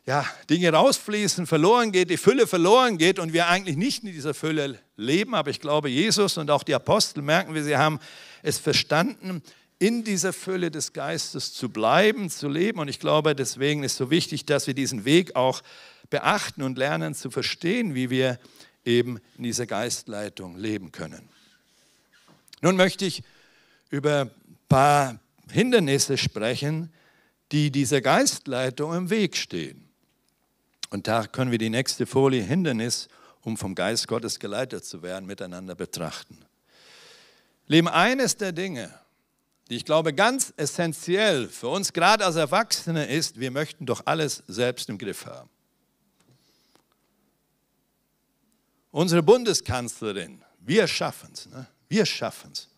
Speaker 1: ja, Dinge rausfließen, verloren geht, die Fülle verloren geht und wir eigentlich nicht in dieser Fülle leben. Aber ich glaube, Jesus und auch die Apostel merken wir, sie haben es verstanden, in dieser Fülle des Geistes zu bleiben, zu leben. Und ich glaube, deswegen ist so wichtig, dass wir diesen Weg auch beachten und lernen zu verstehen, wie wir eben in dieser Geistleitung leben können. Nun möchte ich über ein paar Hindernisse sprechen, die dieser Geistleitung im Weg stehen. Und da können wir die nächste Folie Hindernis, um vom Geist Gottes geleitet zu werden, miteinander betrachten. Leben eines der Dinge, die ich glaube ganz essentiell für uns gerade als Erwachsene ist, wir möchten doch alles selbst im Griff haben. Unsere Bundeskanzlerin, wir schaffen es. Ne? Wir schaffen es.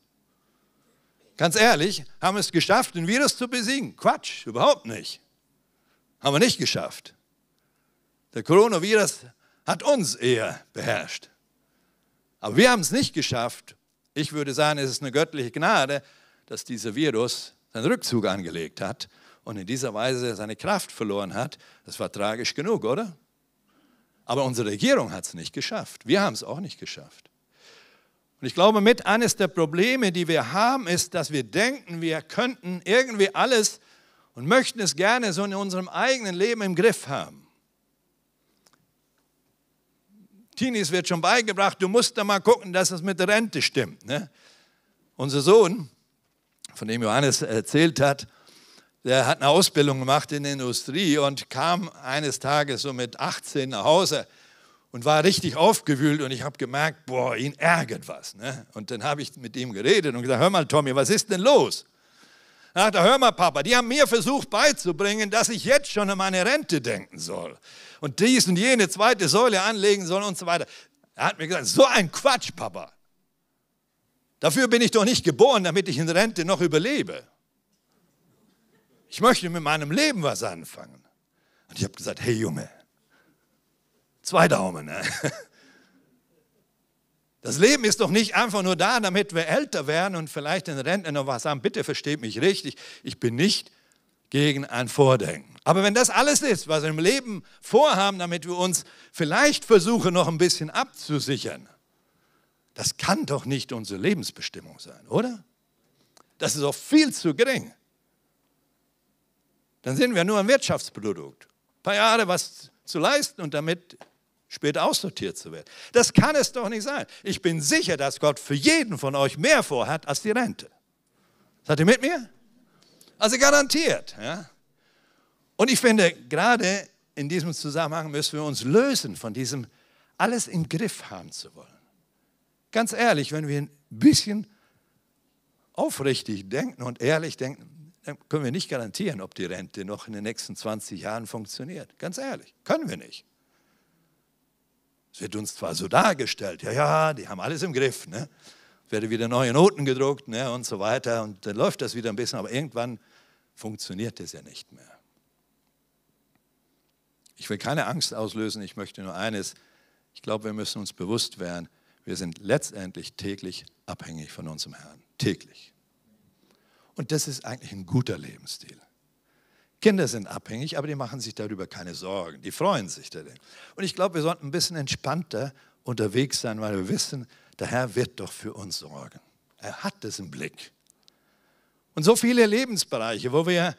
Speaker 1: Ganz ehrlich, haben wir es geschafft, den Virus zu besiegen? Quatsch, überhaupt nicht. Haben wir nicht geschafft. Der Coronavirus hat uns eher beherrscht. Aber wir haben es nicht geschafft. Ich würde sagen, es ist eine göttliche Gnade, dass dieser Virus seinen Rückzug angelegt hat und in dieser Weise seine Kraft verloren hat. Das war tragisch genug, oder? Aber unsere Regierung hat es nicht geschafft. Wir haben es auch nicht geschafft. Und ich glaube, mit eines der Probleme, die wir haben, ist, dass wir denken, wir könnten irgendwie alles und möchten es gerne so in unserem eigenen Leben im Griff haben. Teenies wird schon beigebracht, du musst da mal gucken, dass es mit der Rente stimmt. Ne? Unser Sohn, von dem Johannes erzählt hat, der hat eine Ausbildung gemacht in der Industrie und kam eines Tages so mit 18 nach Hause und war richtig aufgewühlt und ich habe gemerkt, boah, ihn ärgert was. Ne? Und dann habe ich mit ihm geredet und gesagt, hör mal Tommy, was ist denn los? Er da hör mal Papa, die haben mir versucht beizubringen, dass ich jetzt schon an meine Rente denken soll und dies und jene zweite Säule anlegen soll und so weiter. Er hat mir gesagt, so ein Quatsch, Papa. Dafür bin ich doch nicht geboren, damit ich in Rente noch überlebe. Ich möchte mit meinem Leben was anfangen. Und ich habe gesagt, hey Junge, zwei Daumen. Ne? [laughs] Das Leben ist doch nicht einfach nur da, damit wir älter werden und vielleicht in Rente noch was haben. Bitte versteht mich richtig. Ich bin nicht gegen ein Vordenken. Aber wenn das alles ist, was wir im Leben vorhaben, damit wir uns vielleicht versuchen, noch ein bisschen abzusichern, das kann doch nicht unsere Lebensbestimmung sein, oder? Das ist doch viel zu gering dann sind wir nur ein Wirtschaftsprodukt. Ein paar Jahre was zu leisten und damit später aussortiert zu werden. Das kann es doch nicht sein. Ich bin sicher, dass Gott für jeden von euch mehr vorhat als die Rente. Seid ihr mit mir? Also garantiert. Ja? Und ich finde, gerade in diesem Zusammenhang müssen wir uns lösen von diesem, alles im Griff haben zu wollen. Ganz ehrlich, wenn wir ein bisschen aufrichtig denken und ehrlich denken, können wir nicht garantieren, ob die Rente noch in den nächsten 20 Jahren funktioniert. Ganz ehrlich, können wir nicht. Es wird uns zwar so dargestellt, ja, ja, die haben alles im Griff, ne? werden wieder neue Noten gedruckt ne? und so weiter und dann läuft das wieder ein bisschen, aber irgendwann funktioniert das ja nicht mehr. Ich will keine Angst auslösen, ich möchte nur eines. Ich glaube, wir müssen uns bewusst werden, wir sind letztendlich täglich abhängig von unserem Herrn. Täglich. Und das ist eigentlich ein guter Lebensstil. Kinder sind abhängig, aber die machen sich darüber keine Sorgen. Die freuen sich darin. Und ich glaube, wir sollten ein bisschen entspannter unterwegs sein, weil wir wissen, der Herr wird doch für uns sorgen. Er hat das im Blick. Und so viele Lebensbereiche, wo wir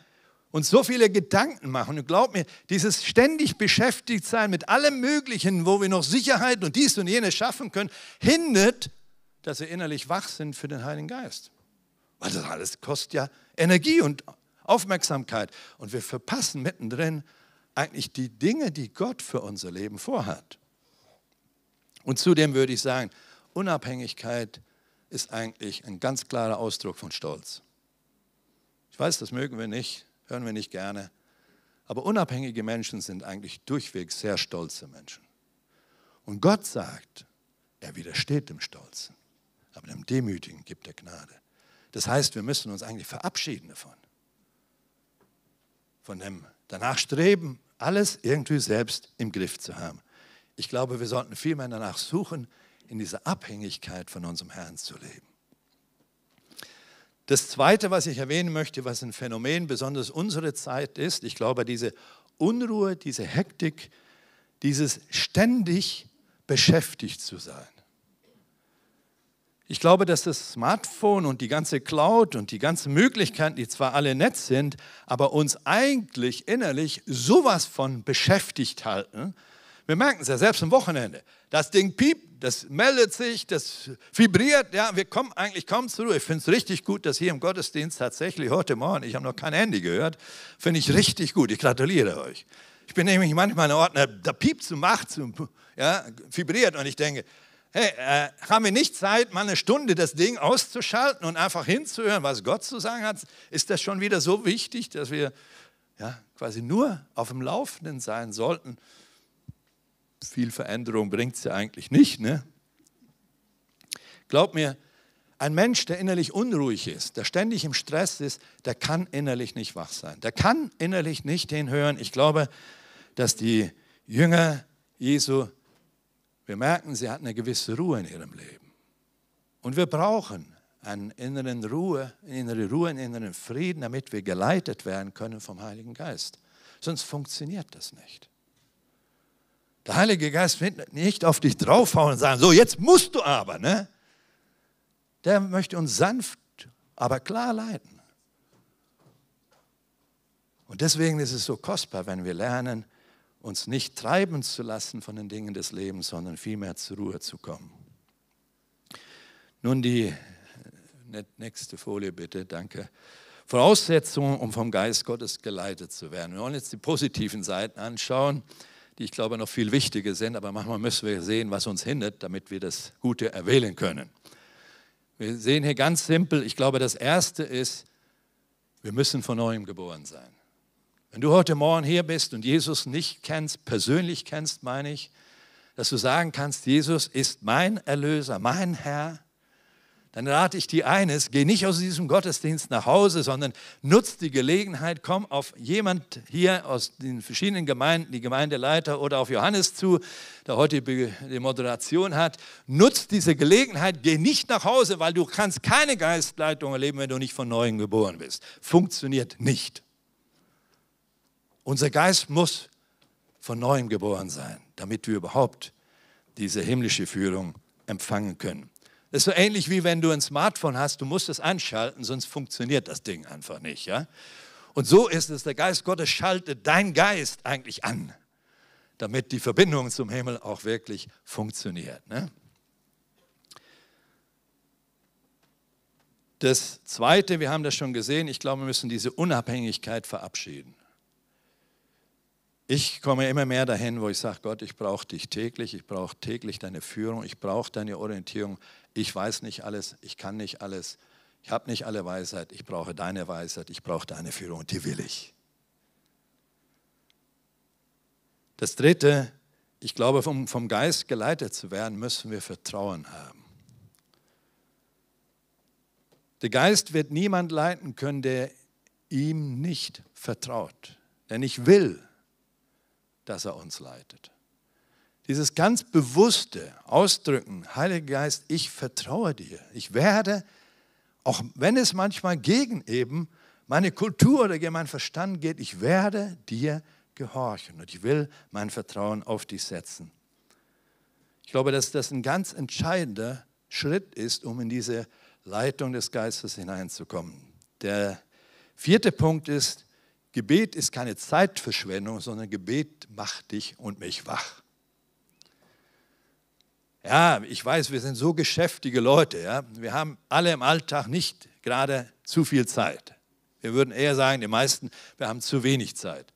Speaker 1: uns so viele Gedanken machen. Und glaub mir, dieses ständig beschäftigt sein mit allem Möglichen, wo wir noch Sicherheit und dies und jenes schaffen können, hindert, dass wir innerlich wach sind für den Heiligen Geist. Weil das alles kostet ja Energie und Aufmerksamkeit. Und wir verpassen mittendrin eigentlich die Dinge, die Gott für unser Leben vorhat. Und zudem würde ich sagen, Unabhängigkeit ist eigentlich ein ganz klarer Ausdruck von Stolz. Ich weiß, das mögen wir nicht, hören wir nicht gerne. Aber unabhängige Menschen sind eigentlich durchweg sehr stolze Menschen. Und Gott sagt, er widersteht dem Stolzen, aber dem Demütigen gibt er Gnade. Das heißt, wir müssen uns eigentlich verabschieden davon. Von dem danach streben, alles irgendwie selbst im Griff zu haben. Ich glaube, wir sollten vielmehr danach suchen, in dieser Abhängigkeit von unserem Herrn zu leben. Das Zweite, was ich erwähnen möchte, was ein Phänomen besonders unsere Zeit ist, ich glaube, diese Unruhe, diese Hektik, dieses ständig beschäftigt zu sein. Ich glaube, dass das Smartphone und die ganze Cloud und die ganzen Möglichkeiten, die zwar alle nett sind, aber uns eigentlich innerlich sowas von beschäftigt halten. Wir merken es ja selbst am Wochenende. Das Ding piept, das meldet sich, das vibriert. Ja, wir kommen eigentlich kaum zurück. Ich finde es richtig gut, dass hier im Gottesdienst tatsächlich heute Morgen, ich habe noch kein Handy gehört, finde ich richtig gut. Ich gratuliere euch. Ich bin nämlich manchmal in Ordnung, da piept es und macht es ja, vibriert und ich denke, Hey, äh, haben wir nicht Zeit, mal eine Stunde das Ding auszuschalten und einfach hinzuhören, was Gott zu sagen hat? Ist das schon wieder so wichtig, dass wir ja, quasi nur auf dem Laufenden sein sollten? Viel Veränderung bringt es ja eigentlich nicht. Ne? Glaub mir, ein Mensch, der innerlich unruhig ist, der ständig im Stress ist, der kann innerlich nicht wach sein. Der kann innerlich nicht hinhören. Ich glaube, dass die Jünger Jesu wir merken, sie hat eine gewisse Ruhe in ihrem Leben. Und wir brauchen eine inneren Ruhe, eine innere Ruhe, einen inneren Frieden, damit wir geleitet werden können vom Heiligen Geist. Sonst funktioniert das nicht. Der Heilige Geist wird nicht auf dich draufhauen und sagen, so jetzt musst du aber. Ne? Der möchte uns sanft, aber klar leiten. Und deswegen ist es so kostbar, wenn wir lernen, uns nicht treiben zu lassen von den Dingen des Lebens, sondern vielmehr zur Ruhe zu kommen. Nun die äh, nächste Folie bitte, danke. Voraussetzungen, um vom Geist Gottes geleitet zu werden. Wir wollen jetzt die positiven Seiten anschauen, die ich glaube noch viel wichtiger sind, aber manchmal müssen wir sehen, was uns hindert, damit wir das Gute erwählen können. Wir sehen hier ganz simpel, ich glaube, das Erste ist, wir müssen von neuem geboren sein. Wenn du heute Morgen hier bist und Jesus nicht kennst, persönlich kennst, meine ich, dass du sagen kannst, Jesus ist mein Erlöser, mein Herr, dann rate ich dir eines, geh nicht aus diesem Gottesdienst nach Hause, sondern nutz die Gelegenheit, komm auf jemand hier aus den verschiedenen Gemeinden, die Gemeindeleiter oder auf Johannes zu, der heute die Moderation hat. Nutz diese Gelegenheit, geh nicht nach Hause, weil du kannst keine Geistleitung erleben, wenn du nicht von Neuem geboren bist. Funktioniert nicht. Unser Geist muss von neuem geboren sein, damit wir überhaupt diese himmlische Führung empfangen können. Das ist so ähnlich wie wenn du ein Smartphone hast, du musst es anschalten, sonst funktioniert das Ding einfach nicht. Ja? Und so ist es, der Geist Gottes schaltet dein Geist eigentlich an, damit die Verbindung zum Himmel auch wirklich funktioniert. Ne? Das Zweite, wir haben das schon gesehen, ich glaube, wir müssen diese Unabhängigkeit verabschieden ich komme immer mehr dahin, wo ich sage, Gott, ich brauche dich täglich, ich brauche täglich deine Führung, ich brauche deine Orientierung. Ich weiß nicht alles, ich kann nicht alles, ich habe nicht alle Weisheit, ich brauche deine Weisheit, ich brauche deine Führung und die will ich. Das Dritte, ich glaube, um vom Geist geleitet zu werden, müssen wir Vertrauen haben. Der Geist wird niemand leiten können, der ihm nicht vertraut, der nicht will, dass er uns leitet. Dieses ganz bewusste Ausdrücken, Heiliger Geist, ich vertraue dir. Ich werde, auch wenn es manchmal gegen eben meine Kultur oder gegen meinen Verstand geht, ich werde dir gehorchen und ich will mein Vertrauen auf dich setzen. Ich glaube, dass das ein ganz entscheidender Schritt ist, um in diese Leitung des Geistes hineinzukommen. Der vierte Punkt ist, Gebet ist keine Zeitverschwendung, sondern Gebet macht dich und mich wach. Ja, ich weiß, wir sind so geschäftige Leute. Ja? Wir haben alle im Alltag nicht gerade zu viel Zeit. Wir würden eher sagen, die meisten, wir haben zu wenig Zeit.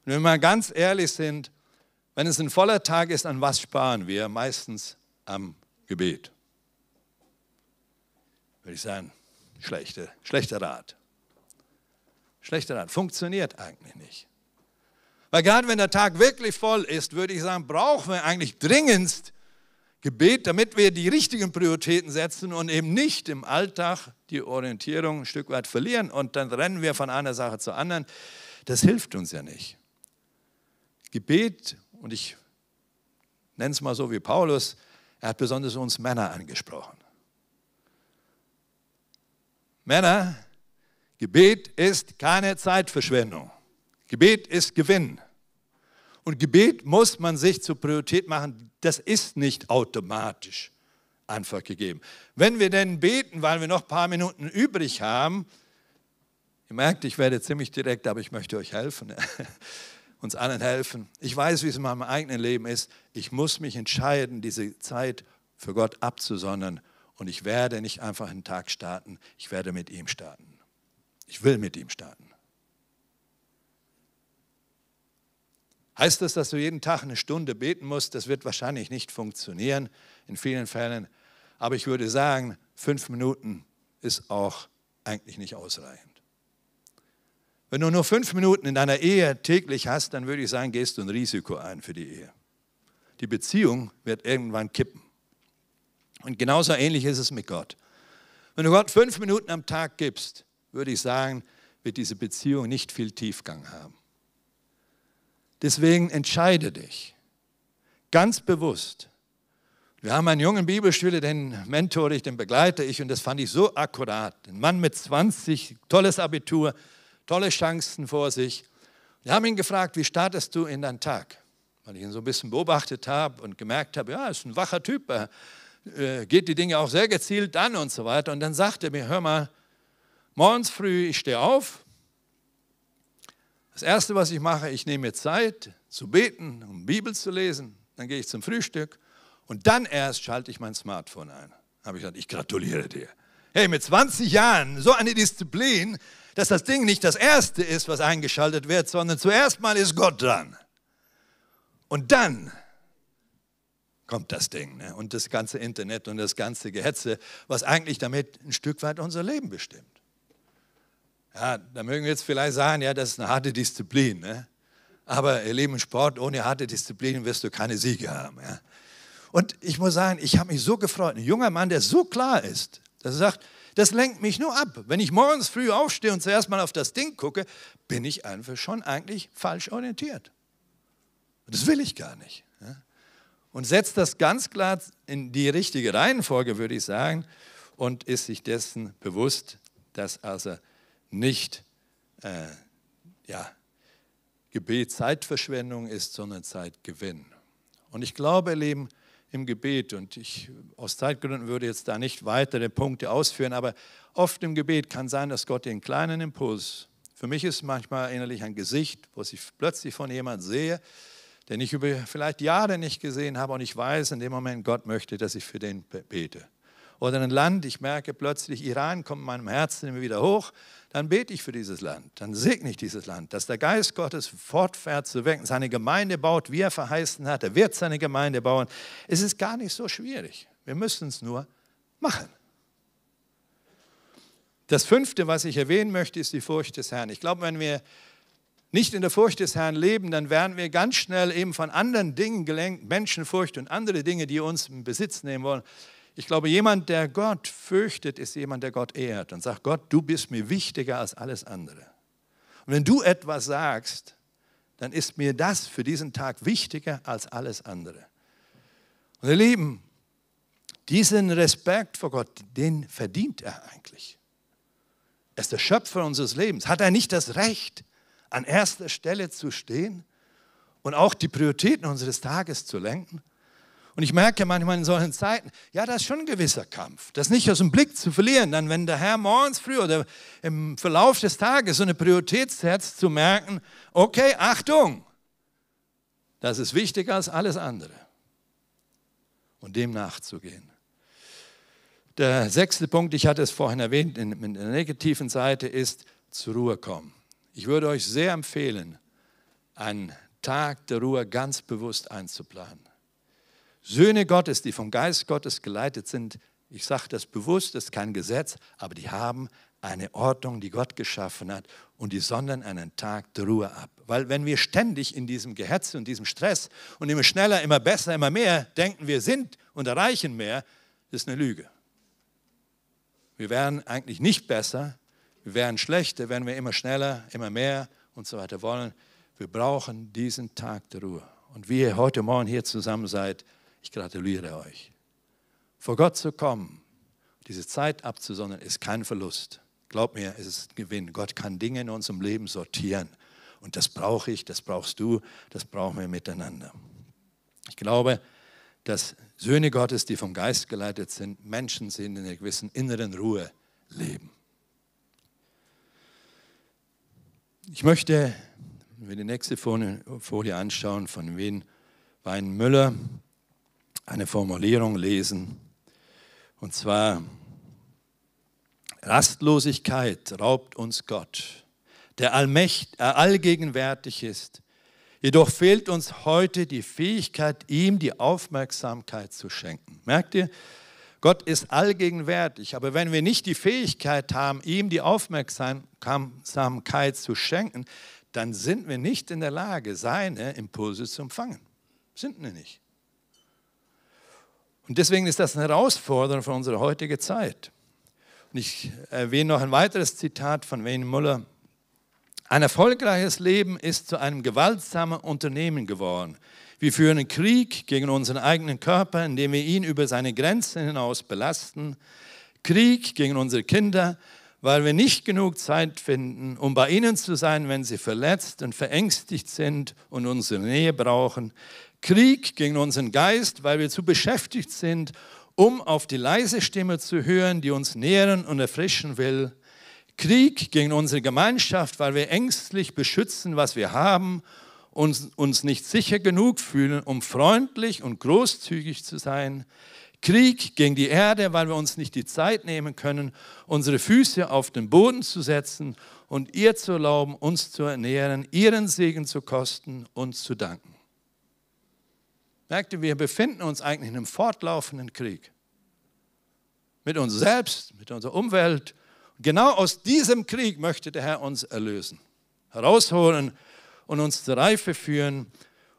Speaker 1: Und wenn wir mal ganz ehrlich sind, wenn es ein voller Tag ist, an was sparen wir? Meistens am Gebet. Würde ich sagen, schlechte, schlechter Rat schlechter daran. Funktioniert eigentlich nicht. Weil gerade wenn der Tag wirklich voll ist, würde ich sagen, brauchen wir eigentlich dringendst Gebet, damit wir die richtigen Prioritäten setzen und eben nicht im Alltag die Orientierung ein Stück weit verlieren und dann rennen wir von einer Sache zur anderen. Das hilft uns ja nicht. Gebet, und ich nenne es mal so wie Paulus, er hat besonders uns Männer angesprochen. Männer, Gebet ist keine Zeitverschwendung. Gebet ist Gewinn. Und Gebet muss man sich zur Priorität machen. Das ist nicht automatisch einfach gegeben. Wenn wir denn beten, weil wir noch ein paar Minuten übrig haben, ihr merkt, ich werde ziemlich direkt, aber ich möchte euch helfen, [laughs] uns allen helfen. Ich weiß, wie es in meinem eigenen Leben ist. Ich muss mich entscheiden, diese Zeit für Gott abzusondern. Und ich werde nicht einfach einen Tag starten, ich werde mit ihm starten. Ich will mit ihm starten. Heißt das, dass du jeden Tag eine Stunde beten musst? Das wird wahrscheinlich nicht funktionieren in vielen Fällen. Aber ich würde sagen, fünf Minuten ist auch eigentlich nicht ausreichend. Wenn du nur fünf Minuten in deiner Ehe täglich hast, dann würde ich sagen, gehst du ein Risiko ein für die Ehe. Die Beziehung wird irgendwann kippen. Und genauso ähnlich ist es mit Gott. Wenn du Gott fünf Minuten am Tag gibst, würde ich sagen, wird diese Beziehung nicht viel Tiefgang haben. Deswegen entscheide dich ganz bewusst. Wir haben einen jungen Bibelschüler, den mentor ich, den begleite ich und das fand ich so akkurat. Ein Mann mit 20, tolles Abitur, tolle Chancen vor sich. Wir haben ihn gefragt, wie startest du in deinen Tag? Weil ich ihn so ein bisschen beobachtet habe und gemerkt habe, ja, ist ein wacher Typ, er äh, geht die Dinge auch sehr gezielt an und so weiter. Und dann sagte er mir, hör mal, Morgens früh, ich stehe auf. Das Erste, was ich mache, ich nehme mir Zeit zu beten, um Bibel zu lesen. Dann gehe ich zum Frühstück und dann erst schalte ich mein Smartphone ein. Habe ich gesagt, ich gratuliere dir. Hey, mit 20 Jahren so eine Disziplin, dass das Ding nicht das Erste ist, was eingeschaltet wird, sondern zuerst mal ist Gott dran. Und dann kommt das Ding ne? und das ganze Internet und das ganze Gehetze, was eigentlich damit ein Stück weit unser Leben bestimmt. Ja, da mögen wir jetzt vielleicht sagen, ja, das ist eine harte Disziplin. Ne? Aber ihr Leben im Sport, ohne harte Disziplin wirst du keine Siege haben. Ja? Und ich muss sagen, ich habe mich so gefreut. Ein junger Mann, der so klar ist, der sagt, das lenkt mich nur ab. Wenn ich morgens früh aufstehe und zuerst mal auf das Ding gucke, bin ich einfach schon eigentlich falsch orientiert. das will ich gar nicht. Ja? Und setzt das ganz klar in die richtige Reihenfolge, würde ich sagen, und ist sich dessen bewusst, dass also nicht äh, ja, Gebet Zeitverschwendung ist, sondern Zeitgewinn. Und ich glaube, Leben im Gebet, und ich aus Zeitgründen würde jetzt da nicht weitere Punkte ausführen, aber oft im Gebet kann sein, dass Gott den kleinen Impuls, für mich ist manchmal innerlich ein Gesicht, wo ich plötzlich von jemand sehe, den ich über vielleicht Jahre nicht gesehen habe und ich weiß in dem Moment, Gott möchte, dass ich für den bete oder ein Land, ich merke plötzlich, Iran kommt in meinem Herzen immer wieder hoch, dann bete ich für dieses Land, dann segne ich dieses Land, dass der Geist Gottes fortfährt zu wirken, seine Gemeinde baut, wie er verheißen hat, er wird seine Gemeinde bauen. Es ist gar nicht so schwierig. Wir müssen es nur machen. Das fünfte, was ich erwähnen möchte, ist die Furcht des Herrn. Ich glaube, wenn wir nicht in der Furcht des Herrn leben, dann werden wir ganz schnell eben von anderen Dingen gelenkt, Menschenfurcht und andere Dinge, die uns in Besitz nehmen wollen. Ich glaube, jemand, der Gott fürchtet, ist jemand, der Gott ehrt und sagt, Gott, du bist mir wichtiger als alles andere. Und wenn du etwas sagst, dann ist mir das für diesen Tag wichtiger als alles andere. Und ihr Lieben, diesen Respekt vor Gott, den verdient er eigentlich. Er ist der Schöpfer unseres Lebens. Hat er nicht das Recht, an erster Stelle zu stehen und auch die Prioritäten unseres Tages zu lenken? Und ich merke manchmal in solchen Zeiten, ja, das ist schon ein gewisser Kampf. Das nicht aus dem Blick zu verlieren. Dann, wenn der Herr morgens früh oder im Verlauf des Tages so eine Priorität setzt, zu merken, okay, Achtung, das ist wichtiger als alles andere. Und dem nachzugehen. Der sechste Punkt, ich hatte es vorhin erwähnt, in, der negativen Seite ist zur Ruhe kommen. Ich würde euch sehr empfehlen, einen Tag der Ruhe ganz bewusst einzuplanen. Söhne Gottes, die vom Geist Gottes geleitet sind. Ich sage das bewusst, das ist kein Gesetz, aber die haben eine Ordnung, die Gott geschaffen hat und die sondern einen Tag der Ruhe ab. Weil wenn wir ständig in diesem Gehetze und diesem Stress und immer schneller, immer besser, immer mehr denken, wir sind und erreichen mehr, ist eine Lüge. Wir wären eigentlich nicht besser, wir wären schlechter, wenn wir immer schneller, immer mehr und so weiter wollen. Wir brauchen diesen Tag der Ruhe. Und wie ihr heute Morgen hier zusammen seid, ich gratuliere euch. Vor Gott zu kommen, diese Zeit abzusondern, ist kein Verlust. Glaub mir, es ist ein Gewinn. Gott kann Dinge in unserem Leben sortieren. Und das brauche ich, das brauchst du, das brauchen wir miteinander. Ich glaube, dass Söhne Gottes, die vom Geist geleitet sind, Menschen sind, die in einer gewissen inneren Ruhe leben. Ich möchte, wenn wir die nächste Folie anschauen, von Wien Weinmüller, eine Formulierung lesen. Und zwar, Rastlosigkeit raubt uns Gott, der allmächt, äh, allgegenwärtig ist. Jedoch fehlt uns heute die Fähigkeit, ihm die Aufmerksamkeit zu schenken. Merkt ihr? Gott ist allgegenwärtig, aber wenn wir nicht die Fähigkeit haben, ihm die Aufmerksamkeit zu schenken, dann sind wir nicht in der Lage, seine Impulse zu empfangen. Sind wir nicht. Und deswegen ist das eine Herausforderung für unsere heutige Zeit. Und ich erwähne noch ein weiteres Zitat von Wayne Muller. Ein erfolgreiches Leben ist zu einem gewaltsamen Unternehmen geworden. Wir führen Krieg gegen unseren eigenen Körper, indem wir ihn über seine Grenzen hinaus belasten. Krieg gegen unsere Kinder, weil wir nicht genug Zeit finden, um bei ihnen zu sein, wenn sie verletzt und verängstigt sind und unsere Nähe brauchen. Krieg gegen unseren Geist, weil wir zu beschäftigt sind, um auf die leise Stimme zu hören, die uns nähren und erfrischen will. Krieg gegen unsere Gemeinschaft, weil wir ängstlich beschützen, was wir haben und uns nicht sicher genug fühlen, um freundlich und großzügig zu sein. Krieg gegen die Erde, weil wir uns nicht die Zeit nehmen können, unsere Füße auf den Boden zu setzen und ihr zu erlauben, uns zu ernähren, ihren Segen zu kosten, und zu danken. Merkt ihr, wir befinden uns eigentlich in einem fortlaufenden Krieg. Mit uns selbst, mit unserer Umwelt. Genau aus diesem Krieg möchte der Herr uns erlösen, herausholen und uns zur Reife führen.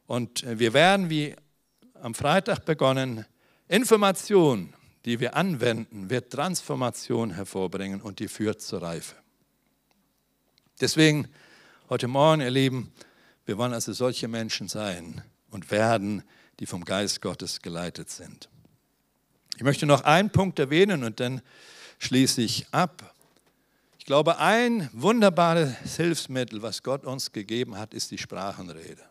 Speaker 1: Und äh, wir werden, wie am Freitag begonnen, Information, die wir anwenden, wird Transformation hervorbringen und die führt zur Reife. Deswegen heute Morgen, ihr Lieben, wir wollen also solche Menschen sein und werden, die vom Geist Gottes geleitet sind. Ich möchte noch einen Punkt erwähnen und dann schließe ich ab. Ich glaube, ein wunderbares Hilfsmittel, was Gott uns gegeben hat, ist die Sprachenrede.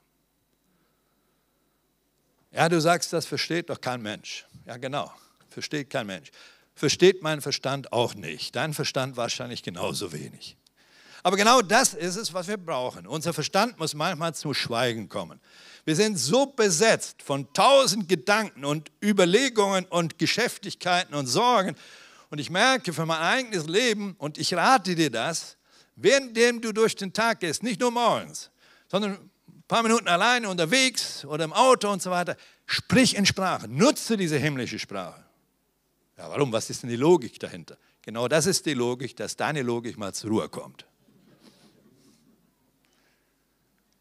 Speaker 1: Ja, du sagst, das versteht doch kein Mensch. Ja, genau, versteht kein Mensch. Versteht mein Verstand auch nicht. Dein Verstand wahrscheinlich genauso wenig. Aber genau das ist es, was wir brauchen. Unser Verstand muss manchmal zum Schweigen kommen. Wir sind so besetzt von tausend Gedanken und Überlegungen und Geschäftigkeiten und Sorgen. Und ich merke für mein eigenes Leben, und ich rate dir das, währenddem du durch den Tag gehst, nicht nur morgens, sondern ein paar Minuten alleine unterwegs oder im Auto und so weiter, sprich in Sprache, nutze diese himmlische Sprache. Ja, warum? Was ist denn die Logik dahinter? Genau das ist die Logik, dass deine Logik mal zur Ruhe kommt.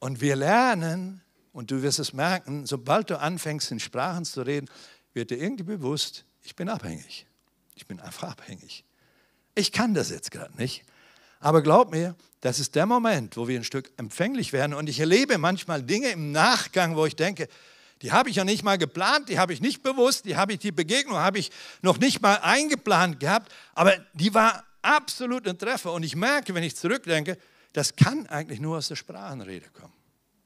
Speaker 1: Und wir lernen, und du wirst es merken, sobald du anfängst, in Sprachen zu reden, wird dir irgendwie bewusst, ich bin abhängig. Ich bin einfach abhängig. Ich kann das jetzt gerade nicht. Aber glaub mir, das ist der Moment, wo wir ein Stück empfänglich werden. Und ich erlebe manchmal Dinge im Nachgang, wo ich denke, die habe ich ja nicht mal geplant, die habe ich nicht bewusst, die habe ich, die Begegnung habe ich noch nicht mal eingeplant gehabt, aber die war absolut ein Treffer. Und ich merke, wenn ich zurückdenke, das kann eigentlich nur aus der Sprachenrede kommen.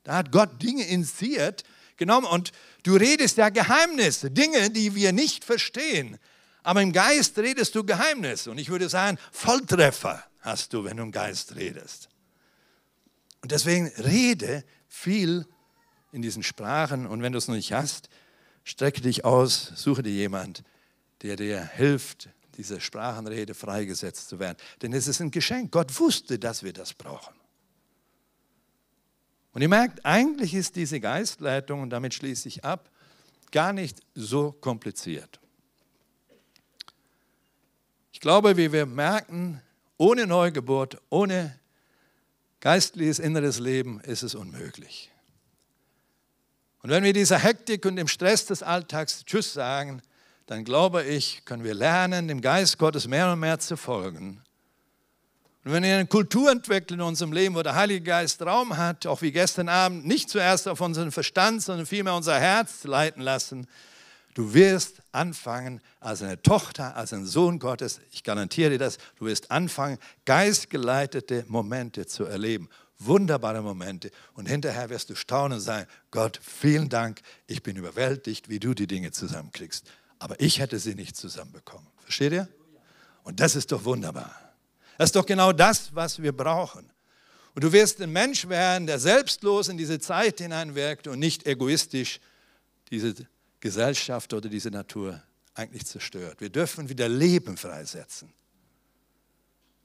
Speaker 1: Da hat Gott Dinge initiiert, genommen und du redest ja Geheimnisse, Dinge, die wir nicht verstehen. Aber im Geist redest du Geheimnisse. Und ich würde sagen, Volltreffer hast du, wenn du im Geist redest. Und deswegen rede viel in diesen Sprachen. Und wenn du es noch nicht hast, strecke dich aus, suche dir jemand, der dir hilft, diese Sprachenrede freigesetzt zu werden. Denn es ist ein Geschenk. Gott wusste, dass wir das brauchen. Und ihr merkt, eigentlich ist diese Geistleitung, und damit schließe ich ab, gar nicht so kompliziert. Ich glaube, wie wir merken, ohne Neugeburt, ohne geistliches inneres Leben ist es unmöglich. Und wenn wir dieser Hektik und dem Stress des Alltags Tschüss sagen, dann glaube ich, können wir lernen, dem Geist Gottes mehr und mehr zu folgen. Und wenn wir eine Kultur entwickeln in unserem Leben, wo der Heilige Geist Raum hat, auch wie gestern Abend, nicht zuerst auf unseren Verstand, sondern vielmehr unser Herz leiten lassen, du wirst anfangen als eine Tochter, als ein Sohn Gottes, ich garantiere dir das, du wirst anfangen, geistgeleitete Momente zu erleben. Wunderbare Momente. Und hinterher wirst du staunen und sagen, Gott, vielen Dank, ich bin überwältigt, wie du die Dinge zusammenkriegst. Aber ich hätte sie nicht zusammenbekommen. Versteht ihr? Und das ist doch wunderbar. Das ist doch genau das, was wir brauchen. Und du wirst ein Mensch werden, der selbstlos in diese Zeit hineinwirkt und nicht egoistisch diese Gesellschaft oder diese Natur eigentlich zerstört. Wir dürfen wieder Leben freisetzen,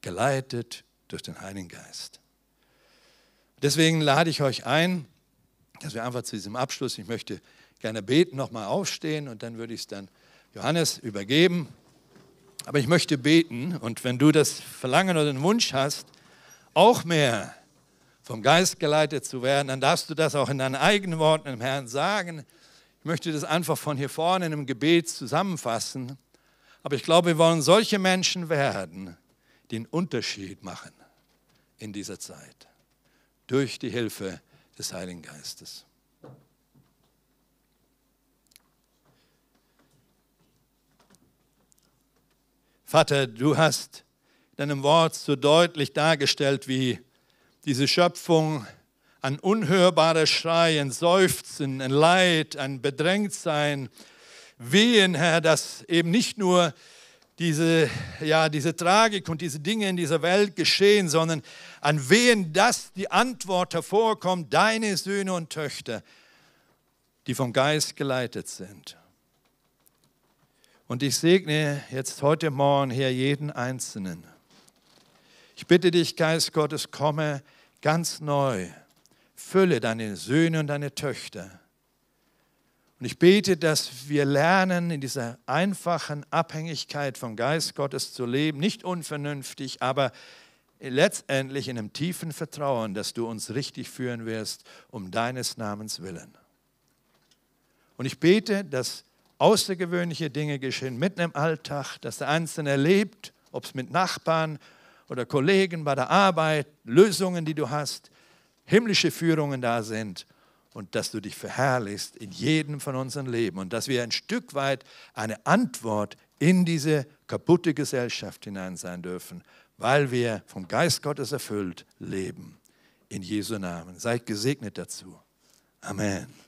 Speaker 1: geleitet durch den Heiligen Geist. Deswegen lade ich euch ein, dass wir einfach zu diesem Abschluss, ich möchte gerne beten, nochmal aufstehen und dann würde ich es dann Johannes übergeben. Aber ich möchte beten und wenn du das Verlangen oder den Wunsch hast, auch mehr vom Geist geleitet zu werden, dann darfst du das auch in deinen eigenen Worten dem Herrn sagen. Ich möchte das einfach von hier vorne in einem Gebet zusammenfassen. Aber ich glaube, wir wollen solche Menschen werden, die einen Unterschied machen in dieser Zeit durch die Hilfe des Heiligen Geistes. Vater, du hast deinem Wort so deutlich dargestellt, wie diese Schöpfung an unhörbarer Schrei, an Seufzen, ein Leid, ein Bedrängtsein, Wehen, Herr, dass eben nicht nur diese, ja, diese Tragik und diese Dinge in dieser Welt geschehen, sondern an Wehen, dass die Antwort hervorkommt, deine Söhne und Töchter, die vom Geist geleitet sind. Und ich segne jetzt heute Morgen, hier jeden Einzelnen. Ich bitte dich, Geist Gottes, komme ganz neu. Fülle deine Söhne und deine Töchter. Und ich bete, dass wir lernen, in dieser einfachen Abhängigkeit vom Geist Gottes zu leben, nicht unvernünftig, aber letztendlich in einem tiefen Vertrauen, dass du uns richtig führen wirst, um deines Namens willen. Und ich bete, dass außergewöhnliche Dinge geschehen, mitten im Alltag, dass der Einzelne erlebt, ob es mit Nachbarn oder Kollegen bei der Arbeit, Lösungen, die du hast, himmlische Führungen da sind und dass du dich verherrlichst in jedem von unseren Leben und dass wir ein Stück weit eine Antwort in diese kaputte Gesellschaft hinein sein dürfen, weil wir vom Geist Gottes erfüllt leben. In Jesu Namen. Seid gesegnet dazu. Amen.